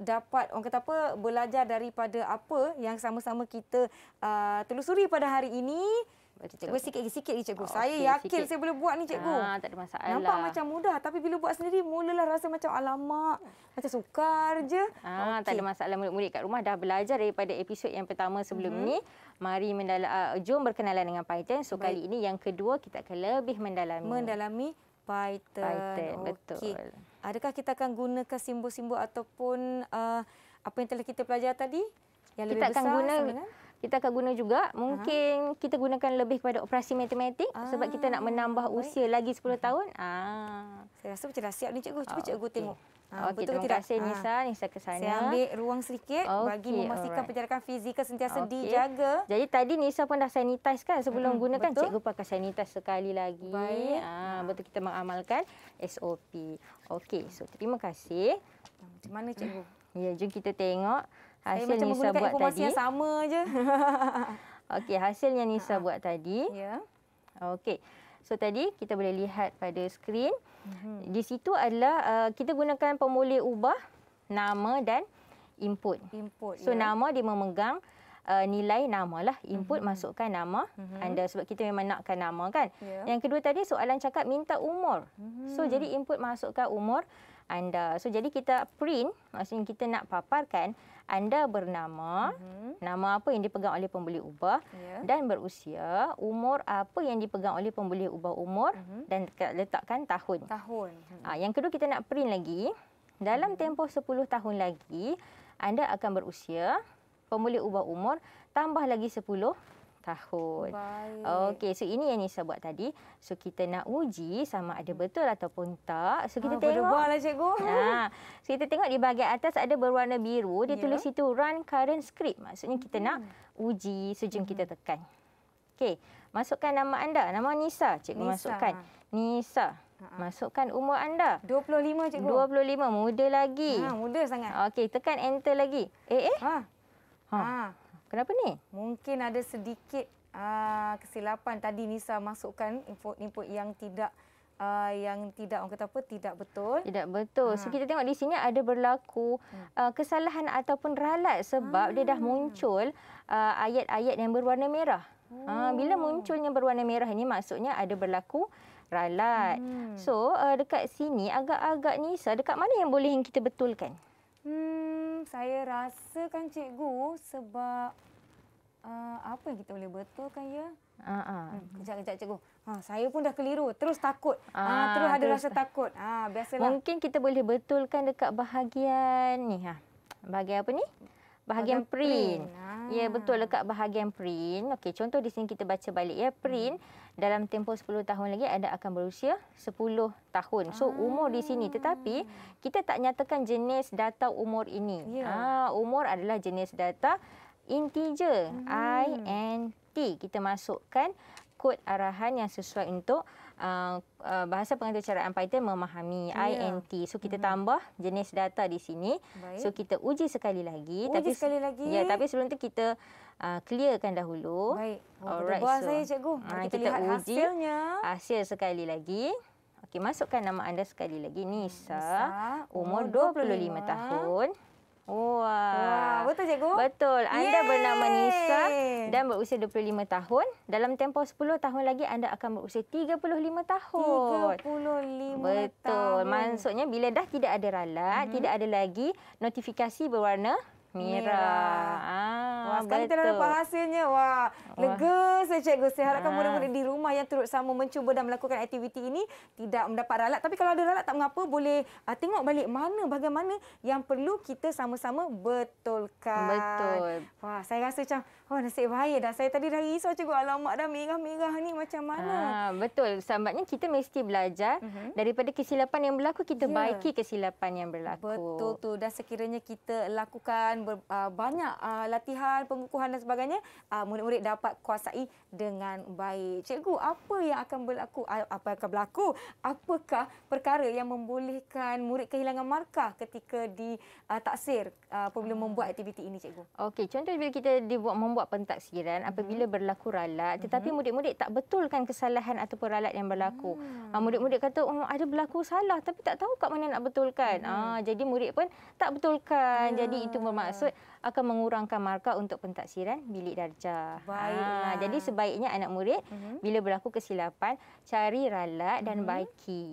Speaker 1: dapat orang kata apa belajar daripada apa yang sama-sama kita uh, telusuri pada hari ini. Cikgu sikit lagi sikit lagi cikgu. Oh, saya okay, yakin sikit. saya boleh buat ni cikgu. Ha, tak ada masalah. Nampak macam mudah tapi bila buat sendiri mulalah rasa macam alamak. Macam sukar je. Ha, ah, okay. Tak ada
Speaker 2: masalah murid-murid kat rumah dah belajar daripada episod yang pertama sebelum mm-hmm. ni. Mari mendala- uh, jom berkenalan dengan Python. So Baik. kali ini
Speaker 1: yang kedua kita akan lebih mendalami. Mendalami Python. Python okay. Betul adakah kita akan gunakan simbol-simbol ataupun uh, apa yang telah kita pelajar tadi yang kita lebih akan besar guna, kita akan
Speaker 2: guna juga. Mungkin uh kita gunakan lebih kepada operasi matematik ah, sebab kita nak ah, menambah baik. usia lagi 10 tahun. Ah. Saya rasa macam dah siap ni cikgu. Cuba oh,
Speaker 1: cikgu okay. tengok. Ha, ah, okay, betul tidak? Saya Nisa, ha. Nisa ke sana. Saya ambil
Speaker 2: ruang sedikit okay, bagi memastikan alright.
Speaker 1: penjarakan fizikal sentiasa okay. dijaga.
Speaker 2: Jadi tadi Nisa pun dah sanitize kan sebelum hmm, gunakan. Betul. Cikgu pakai sanitize sekali lagi. Ha, betul kita mengamalkan SOP. Okey, so terima kasih. Macam mana cikgu? Ya, jom kita tengok. Hasil Saya macam Nisa menggunakan informasi tadi. yang sama je. Okey, hasil yang Nisa ha. buat tadi. Ya. Yeah. Okey. So tadi kita boleh lihat pada skrin. Mm-hmm. Di situ adalah uh, kita gunakan pemboleh ubah nama dan input.
Speaker 1: Input. So yeah. nama
Speaker 2: dia memegang uh, nilai lah. Input mm-hmm. masukkan nama mm-hmm. anda sebab kita memang nakkan nama kan. Yeah. Yang kedua tadi soalan cakap minta umur. Mm-hmm. So jadi input masukkan umur anda. So jadi kita print maksudnya kita nak paparkan anda bernama, mm-hmm. nama apa yang dipegang oleh pembeli ubah yeah. dan berusia, umur apa yang dipegang oleh pembeli ubah umur mm-hmm. dan letakkan tahun. Tahun. Mm-hmm. yang kedua kita nak print lagi. Dalam mm-hmm. tempoh 10 tahun lagi anda akan berusia, pembeli ubah umur tambah lagi 10 tahun. Okey, so ini yang Nisa buat tadi. So kita nak uji sama ada betul ataupun tak. So kita ha, tengok. Berubahlah cikgu. Nah, so kita tengok di bahagian atas ada berwarna biru. Dia yeah. tulis itu run current script. Maksudnya kita hmm. nak uji. So hmm. kita tekan. Okey, masukkan nama anda. Nama Nisa, cikgu Nisa. masukkan. Nisa. Masukkan umur anda. 25 cikgu. 25 muda lagi. Ha, muda sangat. Okey, tekan enter lagi. Eh eh. Ha. Ha. ha. Kenapa ni?
Speaker 1: Mungkin ada sedikit uh, kesilapan tadi Nisa masukkan input-input yang tidak Uh, yang tidak orang kata apa tidak betul
Speaker 2: tidak betul ha. so ah. kita tengok di sini ada berlaku ha. uh, kesalahan ataupun ralat sebab ha. dia dah muncul uh, ayat-ayat yang berwarna merah ha. uh, bila oh. munculnya berwarna merah ini maksudnya ada berlaku ralat hmm. so uh, dekat sini agak-agak Nisa dekat mana yang boleh yang kita betulkan
Speaker 1: hmm, saya rasa kan cikgu sebab uh, apa yang kita boleh betulkan ya? Ha ah. Hmm, kejap kejap cikgu. Ha saya pun dah keliru, terus takut. Ha uh, uh, terus, terus rasa takut. Ha biasalah. Mungkin
Speaker 2: kita boleh betulkan dekat bahagian ni ha. Bahagian apa ni?
Speaker 1: Bahagian print. print. Ya, ah.
Speaker 2: betul dekat bahagian print. Okey, contoh di sini kita baca balik ya. Print. Hmm dalam tempoh 10 tahun lagi anda akan berusia 10 tahun. So ah. umur di sini tetapi kita tak nyatakan jenis data umur ini. Yeah. Ah umur adalah jenis data integer hmm. INT. Kita masukkan kod arahan yang sesuai untuk uh, uh, bahasa pengatur caraan Python memahami yeah. INT. So kita mm-hmm. tambah jenis data di sini. Baik. So kita uji sekali lagi. Uji tapi, sekali lagi. Ya, tapi sebelum tu kita uh, clearkan dahulu. Baik. Oh, Alright. So, saya cikgu. Uh, kita, kita lihat uji hasilnya. Hasil sekali lagi. Okey, masukkan nama anda sekali lagi. Nisa, Nisa umur 25, 25 tahun. Wow, Wah, betul cikgu? Betul. Anda Yeay. bernama Nisa dan berusia 25 tahun. Dalam tempoh 10 tahun lagi anda akan berusia 35 tahun. 35
Speaker 1: tahun. Betul. Maksudnya
Speaker 2: bila dah tidak ada ralat, mm-hmm. tidak ada lagi notifikasi berwarna Mira.
Speaker 1: Ah, Wah, sekali telah dapat hasilnya. Wah, Wah. lega saya cikgu. Saya harapkan ah. murid-murid di rumah yang turut sama mencuba dan melakukan aktiviti ini tidak mendapat ralat. Tapi kalau ada ralat tak mengapa, boleh uh, tengok balik mana bagaimana yang perlu kita sama-sama betulkan. Betul. Wah, saya rasa macam Oh nasib baik dah. Saya tadi dah risau cikgu. Alamak dah merah-merah ni macam
Speaker 2: mana. Ha, betul. Sebabnya kita mesti belajar. Uh-huh. Daripada kesilapan yang berlaku, kita ya. baiki
Speaker 1: kesilapan yang berlaku. Betul tu. Dah sekiranya kita lakukan ber, uh, banyak uh, latihan, pengukuhan dan sebagainya. Uh, murid-murid dapat kuasai dengan baik. Cikgu, apa yang akan berlaku? Uh, apa yang akan berlaku? Apakah perkara yang membolehkan murid kehilangan markah ketika di uh, apabila uh, membuat aktiviti ini cikgu? Okey.
Speaker 2: Contoh bila kita dibuat membuat pentaksiran mhm. apabila hmm. berlaku ralat tetapi mhm. murid-murid tak betulkan kesalahan ataupun ralat yang berlaku. Hmm. Ah. Ah, murid-murid kata oh, ada berlaku salah tapi tak tahu kat mana nak betulkan. Hmm. Ah, jadi murid pun tak betulkan. Hmm. Jadi itu bermaksud akan mengurangkan markah untuk pentaksiran bilik darjah. Baiklah. Ha, jadi sebaiknya anak murid mm-hmm. bila berlaku
Speaker 1: kesilapan cari ralat mm-hmm. dan mhm. baiki.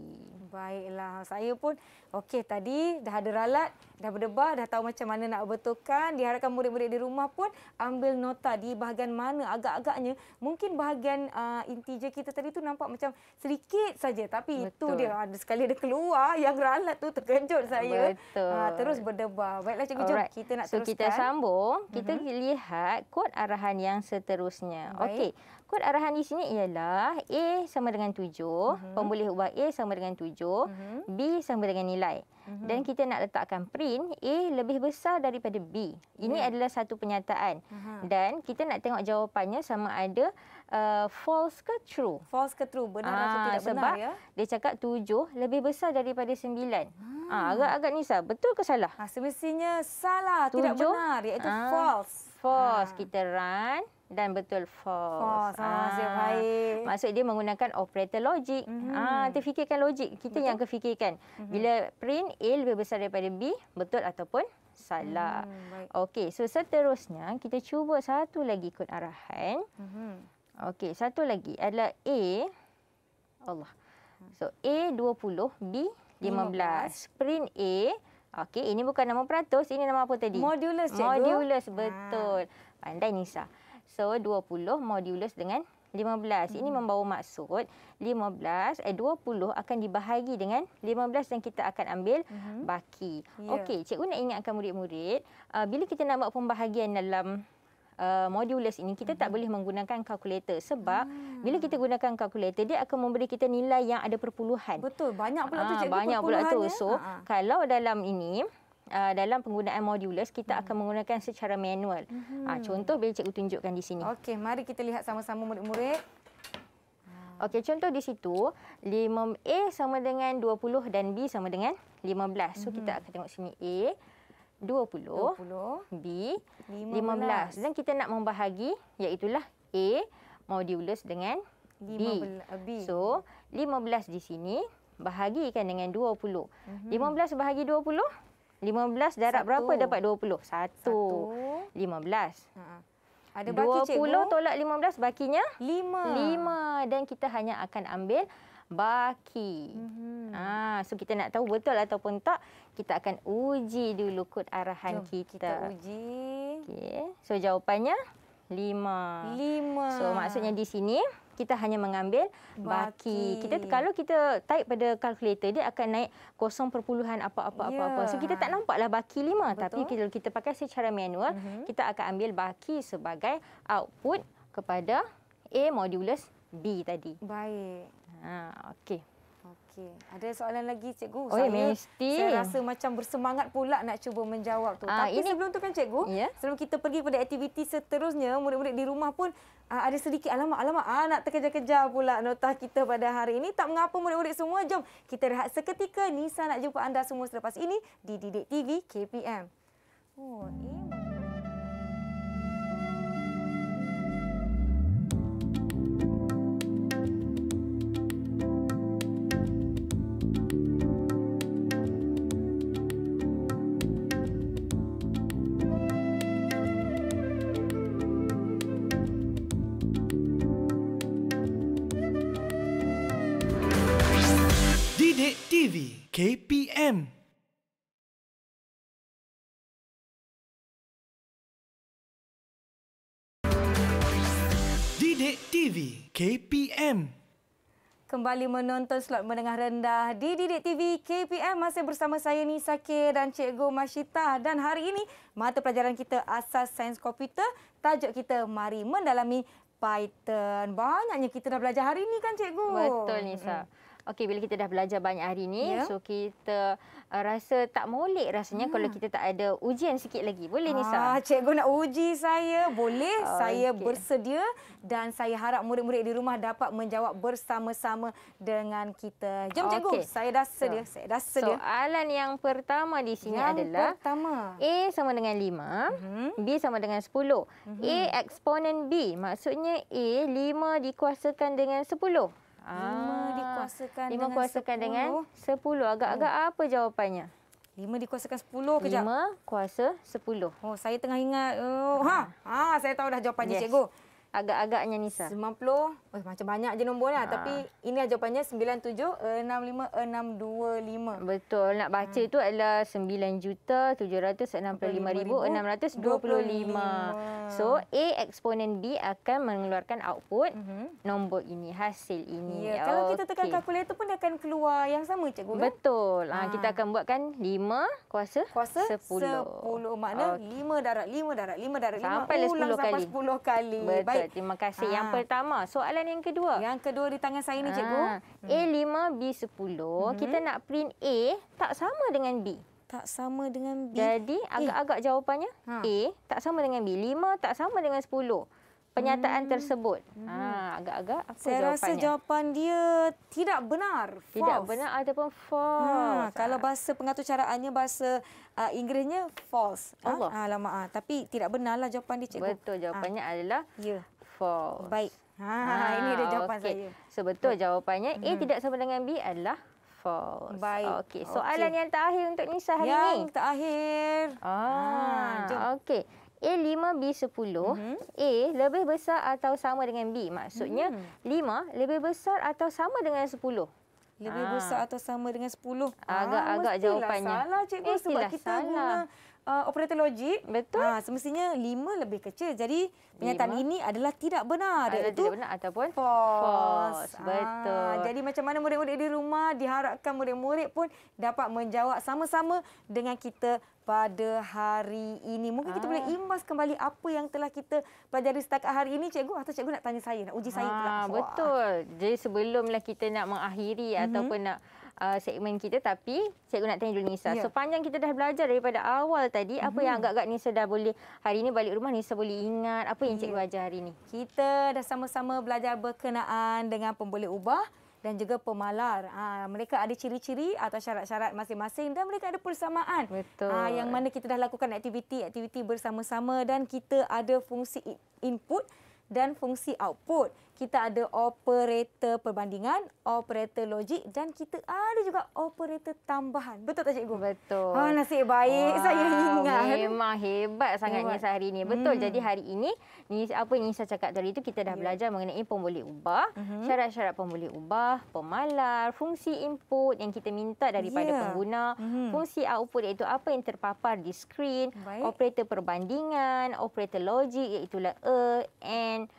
Speaker 1: Baiklah. Saya pun Okey, tadi dah ada ralat, dah berdebar, dah tahu macam mana nak betulkan. Diharapkan murid-murid di rumah pun ambil nota di bahagian mana agak-agaknya. Mungkin bahagian uh, integer kita tadi tu nampak macam sedikit saja. Tapi Betul. itu dia, ada sekali ada keluar yang ralat tu terkejut saya. Betul. Ha, terus berdebar. Baiklah, Cikgu Jom, kita nak so, teruskan. Kita sambung, kita uh mhm.
Speaker 2: -huh. lihat kod arahan yang seterusnya. Okey, ikut arahan di sini ialah A sama dengan 7, uh-huh. Mhm. pemboleh ubah A sama dengan 7, uh-huh. Mhm. B sama dengan nilai. Uh-huh. Dan kita nak letakkan print A lebih besar daripada B. Ini yeah. adalah satu pernyataan. Uh-huh. Dan kita nak tengok jawapannya sama ada uh, false ke true.
Speaker 1: False ke true, benar atau ah, tidak sebab benar ya.
Speaker 2: Dia cakap 7 lebih besar daripada 9. Ha, ah. ah, agak-agak Nisa, betul ke salah? Ha, semestinya salah, tujuh. tidak benar. Iaitu ha, false. False. Ha. Kita run dan betul false. False. Ah, nasib ah. baik. Maksud dia menggunakan operator logik. Mm-hmm. Ah, terfikirkan logik. Kita betul. yang kefikirkan. Mm-hmm. Bila print A lebih besar daripada B, betul ataupun salah. Mm, Okey, so seterusnya kita cuba satu lagi ikut arahan. Mm-hmm. Okey, satu lagi adalah A. Allah. So A 20, B 15. 15. Print A. Okey, ini bukan nama peratus, ini nama apa tadi? Modulus, cikgu. Modulus, ah. betul. Ha. Pandai Nisa. So 20 modulus dengan 15. Ini hmm. membawa maksud 15 eh 20 akan dibahagi dengan 15 dan kita akan ambil hmm. baki. Yeah. Okey, cikgu nak ingatkan murid-murid, uh, bila kita nak buat pembahagian dalam uh, modulus ini, kita hmm. tak boleh menggunakan kalkulator sebab hmm. bila kita gunakan kalkulator, dia akan memberi kita nilai yang ada perpuluhan. Betul, banyak pula tu ah, cikgu. banyak pula tu. Ya. So, ha -ha. kalau dalam ini uh, dalam penggunaan modulus kita hmm. akan menggunakan secara manual. Hmm. Uh, contoh boleh cikgu tunjukkan di sini. Okey, mari kita lihat sama-sama murid-murid. Ah. Okey, contoh di situ 5A sama dengan 20 dan B sama dengan 15. So hmm. kita akan tengok sini A 20, 20 B
Speaker 1: 15. 15.
Speaker 2: Dan kita nak membahagi iaitu A modulus dengan 15, B. So 15 di sini bahagikan dengan 20. Mm -hmm. 15 bahagi 20? 15 darab berapa dapat 20? 1. 1. 15.
Speaker 1: Ha. Ada baki 20 cikgu.
Speaker 2: tolak 15 bakinya? 5. 5 dan kita hanya akan ambil baki. Mm -hmm. ha. So kita nak tahu betul ataupun tak. Kita akan uji dulu kod arahan Jom, kita. Kita uji. Okay. So jawapannya 5. 5. So maksudnya di sini kita hanya mengambil baki. baki. Kita kalau kita type pada kalkulator dia akan naik kosong perpuluhan apa-apa apa-apa. Yeah. So kita tak nampaklah baki lima. Betul. tapi kalau kita pakai secara manual uh-huh. kita akan ambil baki sebagai output kepada A modulus B tadi.
Speaker 1: Baik. Ha okey. Okey. Ada soalan lagi cikgu? Oh, ya, saya, saya rasa macam bersemangat pula nak cuba menjawab tu. Uh, Tapi ini... sebelum tu kan cikgu, yeah. sebelum kita pergi pada aktiviti seterusnya, murid-murid di rumah pun uh, ada sedikit alamak alamak ah, nak terkejar-kejar pula nota kita pada hari ini. Tak mengapa murid-murid semua, jom kita rehat seketika. Nisa nak jumpa anda semua selepas ini di Didik TV KPM. Oh, ini... KPM. Didik TV KPM. Kembali menonton slot menengah rendah di Didik TV KPM. Masih bersama saya ni Sakir dan Cikgu Mashita. Dan hari ini mata pelajaran kita asas sains komputer. Tajuk kita mari mendalami Python. Banyaknya kita dah belajar hari ini kan Cikgu? Betul Nisa. Mm. Okey, bila kita dah belajar banyak hari ini, yeah. so kita uh, rasa tak molek rasanya hmm. kalau kita tak ada ujian sikit lagi. Boleh Nisa? Ah, cikgu nak uji saya. Boleh. Oh, saya okay. bersedia dan saya harap murid-murid di rumah dapat menjawab bersama-sama dengan kita. Jom okay. saya dah sedia. So, saya dah sedia. Soalan yang
Speaker 2: pertama di sini yang adalah pertama. A sama dengan 5, mm-hmm. B sama dengan 10. Mm-hmm. A eksponen B, maksudnya A 5 dikuasakan dengan 10.
Speaker 1: Lima ah. dikuasakan lima dengan kuasakan dengan
Speaker 2: sepuluh. Agak-agak hmm. apa jawapannya? Lima
Speaker 1: dikuasakan sepuluh
Speaker 2: kejap. Lima kuasa sepuluh. Oh, saya tengah ingat. Oh, ha.
Speaker 1: ha. ha saya tahu dah jawapannya, yes. cikgu. Agak-agaknya Nisa. 90. Oh, macam banyak je nombor lah. Ha. Tapi ini lah jawapannya 97, 65, 625. Betul. Nak baca itu
Speaker 2: hmm. tu adalah 9 juta 765,625. So A eksponen B akan mengeluarkan output uh mhm. -huh. nombor ini. Hasil
Speaker 1: ini. Ya, kalau okay. kita tekan kalkulator pun dia akan keluar yang sama cikgu kan? Betul. Ha. Kita akan buatkan 5 kuasa, kuasa 10. 10. Maknanya okay. 5 darat, 5 darat, 5 darat, 5 darat. Sampai 10 kali. 10
Speaker 2: kali. Betul. Baik terima kasih. Ha. Yang ah. pertama, soalan yang kedua. Yang kedua di tangan saya ni, ha. cikgu. Hmm. A5, B10. Hmm. Kita nak print A tak sama dengan B.
Speaker 1: Tak sama dengan B. Jadi, agak-agak
Speaker 2: jawapannya. Ha. A tak sama dengan B. 5
Speaker 1: tak sama dengan 10. Pernyataan hmm. tersebut. Hmm. Ah, agak-agak hmm. apa saya jawapannya? rasa jawapan dia tidak benar. False. Tidak benar ataupun ha, false. Ha. Kalau bahasa pengaturcaraannya, bahasa uh, Inggerisnya false. Ha? Allah. Ha, lama, ha. Tapi tidak benarlah jawapan dia, cikgu. Betul. Jawapannya ha. adalah... Yeah false. Baik. Ha, ha, ini dia jawapan okay. saya.
Speaker 2: Sebetul so, jawapannya hmm. A tidak sama dengan B adalah false. Baik. Okey, soalan okay. yang terakhir untuk Nisa hari yang ini. Yang terakhir.
Speaker 1: Ah, ha,
Speaker 2: okey. A 5, B 10. Mm -hmm. A lebih besar atau sama dengan B. Maksudnya mm -hmm. 5 lebih besar
Speaker 1: atau sama dengan 10. Lebih ha. besar atau sama dengan 10. Agak-agak ah, jawapannya. Mestilah salah cikgu eh, sebab kita salah. guna uh, eh, operator logik. Betul. Ha, semestinya lima lebih kecil. Jadi pernyataan ini adalah tidak benar. Adalah tidak benar ataupun false. false. Betul. Ah, jadi macam mana murid-murid di rumah diharapkan murid-murid pun dapat menjawab sama-sama dengan kita pada hari ini. Mungkin kita boleh ah. imbas kembali apa yang telah kita pelajari setakat hari ini. Cikgu atau cikgu nak tanya saya, nak uji ha, saya pula. Betul.
Speaker 2: Jadi sebelumlah kita nak mengakhiri mm -hmm. ataupun nak uh, segmen kita tapi saya nak tanya dulu Nisa. Yeah. Sepanjang kita dah belajar daripada awal tadi, mm-hmm. apa yang mhm. agak-agak Nisa dah boleh hari ini balik rumah Nisa boleh
Speaker 1: ingat apa yang ya. cikgu yeah. ajar hari ini? Kita dah sama-sama belajar berkenaan dengan pemboleh ubah dan juga pemalar. Ha, mereka ada ciri-ciri atau syarat-syarat masing-masing dan mereka ada persamaan. Betul. Ha, yang mana kita dah lakukan aktiviti-aktiviti bersama-sama dan kita ada fungsi input dan fungsi output kita ada operator perbandingan, operator logik dan kita ada juga operator tambahan. Betul tak cikgu? Betul. Ha oh, nasib
Speaker 2: baik wow, saya ingat. Memang hebat sangat Nisa hari ini. Betul. Hmm. Jadi hari ini ni apa Nisa cakap tadi itu kita dah ya. belajar mengenai pemboleh ubah, mhm. syarat-syarat hmm. pemboleh ubah, pemalar, fungsi input yang kita minta daripada ya. pengguna, hmm. fungsi output iaitu apa yang terpapar di skrin, operator perbandingan, operator logik iaitu a and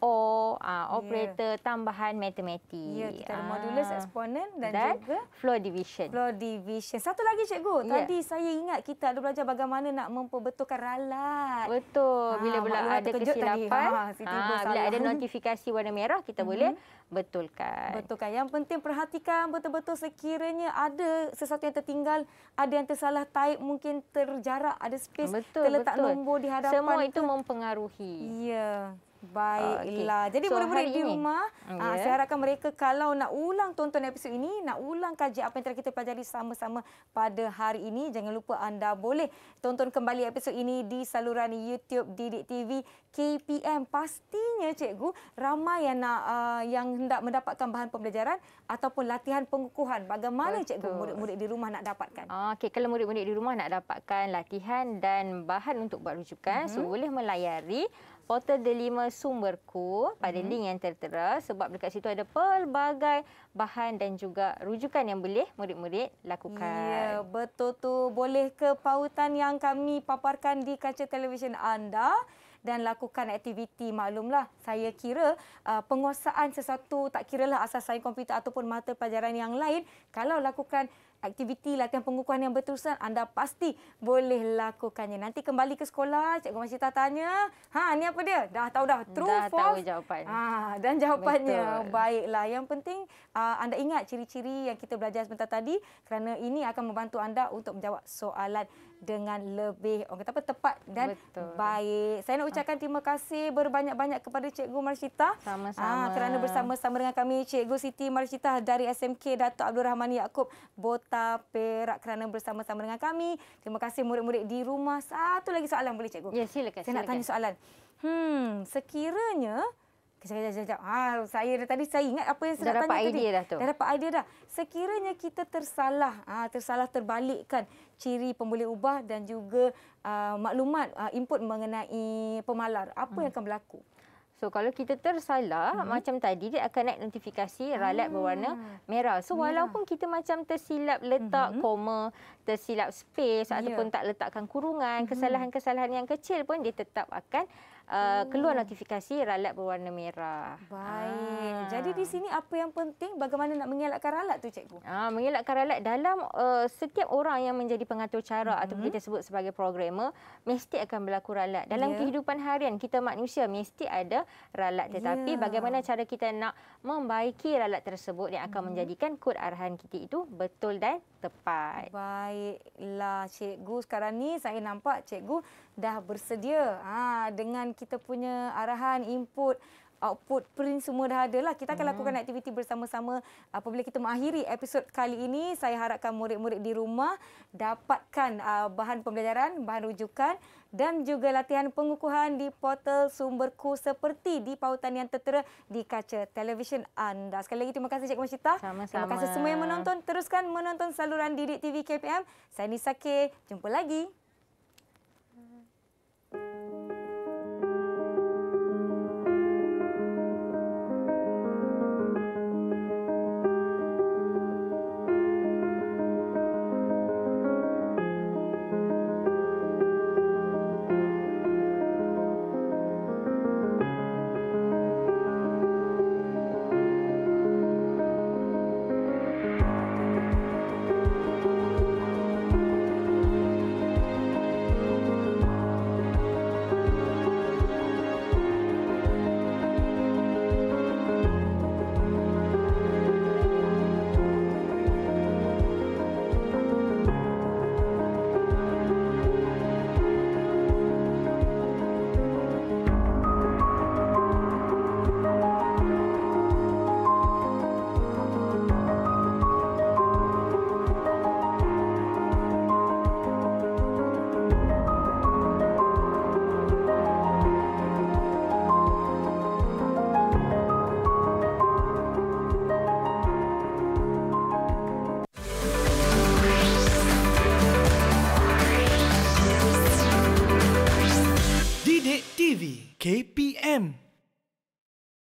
Speaker 2: O, uh, operator yeah. tambahan matematik.
Speaker 1: Ya, yeah, kita ada uh, modulus, eksponen dan, dan juga floor division. Floor division. Satu lagi cikgu, yeah. tadi saya ingat kita ada belajar bagaimana nak memperbetulkan ralat. Betul. Ah, bila bila ada kesilapan, ha, ha, bila ada
Speaker 2: notifikasi warna merah, kita mm-hmm. boleh betulkan.
Speaker 1: Betulkan. Yang penting perhatikan betul-betul sekiranya ada sesuatu yang tertinggal, ada yang tersalah type, mungkin terjarak, ada space, betul, terletak betul. nombor di hadapan. Semua itu mempengaruhi. Ya. Yeah. Baiklah. Ah, okay. Jadi boleh-boleh so, di rumah. Yeah. Saya harapkan mereka kalau nak ulang tonton episod ini, nak ulang kaji apa yang telah kita pelajari sama-sama pada hari ini, jangan lupa anda boleh tonton kembali episod ini di saluran YouTube Didik TV KPM. Pastinya cikgu, ramai yang nak uh, yang hendak mendapatkan bahan pembelajaran ataupun latihan pengukuhan. Bagaimana Betul. cikgu murid-murid di rumah nak dapatkan? Ah,
Speaker 2: okay. Kalau murid-murid di rumah nak dapatkan latihan dan bahan untuk buat rujukan, mm -hmm. so boleh melayari portal delima sumberku pada mm-hmm. link yang tertera sebab dekat situ ada
Speaker 1: pelbagai bahan dan juga rujukan yang boleh murid-murid lakukan. Ya, betul tu. Boleh ke pautan yang kami paparkan di kaca televisyen anda dan lakukan aktiviti maklumlah saya kira uh, penguasaan sesuatu tak kiralah asas sains komputer ataupun mata pelajaran yang lain kalau lakukan aktiviti latihan pengukuhan yang berterusan anda pasti boleh lakukannya. Nanti kembali ke sekolah, cikgu Masita tanya, ha ni apa dia? Dah tahu dah true dah false. Dah tahu jawapan. Ha ah, dan jawapannya Betul. baiklah. Yang penting ah, anda ingat ciri-ciri yang kita belajar sebentar tadi kerana ini akan membantu anda untuk menjawab soalan dengan lebih orang kata apa tepat kan Betul. baik saya nak ucapkan terima kasih berbanyak-banyak kepada cikgu Marcita. sama-sama Ah, kerana bersama-sama dengan kami cikgu Siti Marcita dari SMK Datuk Abdul Rahman Yaakob Bota Perak kerana bersama-sama dengan kami terima kasih murid-murid di rumah satu lagi soalan boleh cikgu ya silakan saya silakan. nak tanya soalan hmm sekiranya Kejap, kejap, Ha, ah, saya dah tadi saya ingat apa yang saya dah dapat tanya idea tadi. dah tu. Dah dapat idea dah. Sekiranya kita tersalah, ha, tersalah terbalikkan ciri pemboleh ubah dan juga uh, maklumat uh, input mengenai pemalar, apa hmm. yang akan berlaku? So kalau kita tersalah hmm. macam tadi dia akan naik notifikasi
Speaker 2: ralat hmm. berwarna merah. So walaupun kita macam tersilap letak hmm. koma, tersilap space yeah. ataupun tak letakkan kurungan, hmm. kesalahan-kesalahan yang kecil pun dia tetap akan Ah, keluar hmm. notifikasi ralat berwarna merah. Baik. Aa. Ah. Jadi di sini apa yang penting bagaimana nak mengelakkan ralat tu cikgu? Ah mengelakkan ralat dalam uh, setiap orang yang menjadi pengatur cara hmm atau kita sebut sebagai programmer mesti akan berlaku ralat. Dalam yeah. kehidupan harian kita manusia mesti ada ralat tetapi yeah. bagaimana cara kita nak membaiki
Speaker 1: ralat tersebut yang akan hmm menjadikan kod arahan kita itu betul dan tepat. Baiklah cikgu, sekarang ni saya nampak cikgu dah bersedia ha, dengan kita punya arahan input output print semua dah ada lah. Kita akan hmm. lakukan aktiviti bersama-sama apabila kita mengakhiri episod kali ini. Saya harapkan murid-murid di rumah dapatkan uh, bahan pembelajaran, bahan rujukan dan juga latihan pengukuhan di portal sumberku seperti di pautan yang tertera di kaca televisyen anda. Sekali lagi terima kasih Cikgu Masyita. Terima kasih semua yang menonton. Teruskan menonton saluran Didik TV KPM. Saya Nisa K. Jumpa lagi. Hmm.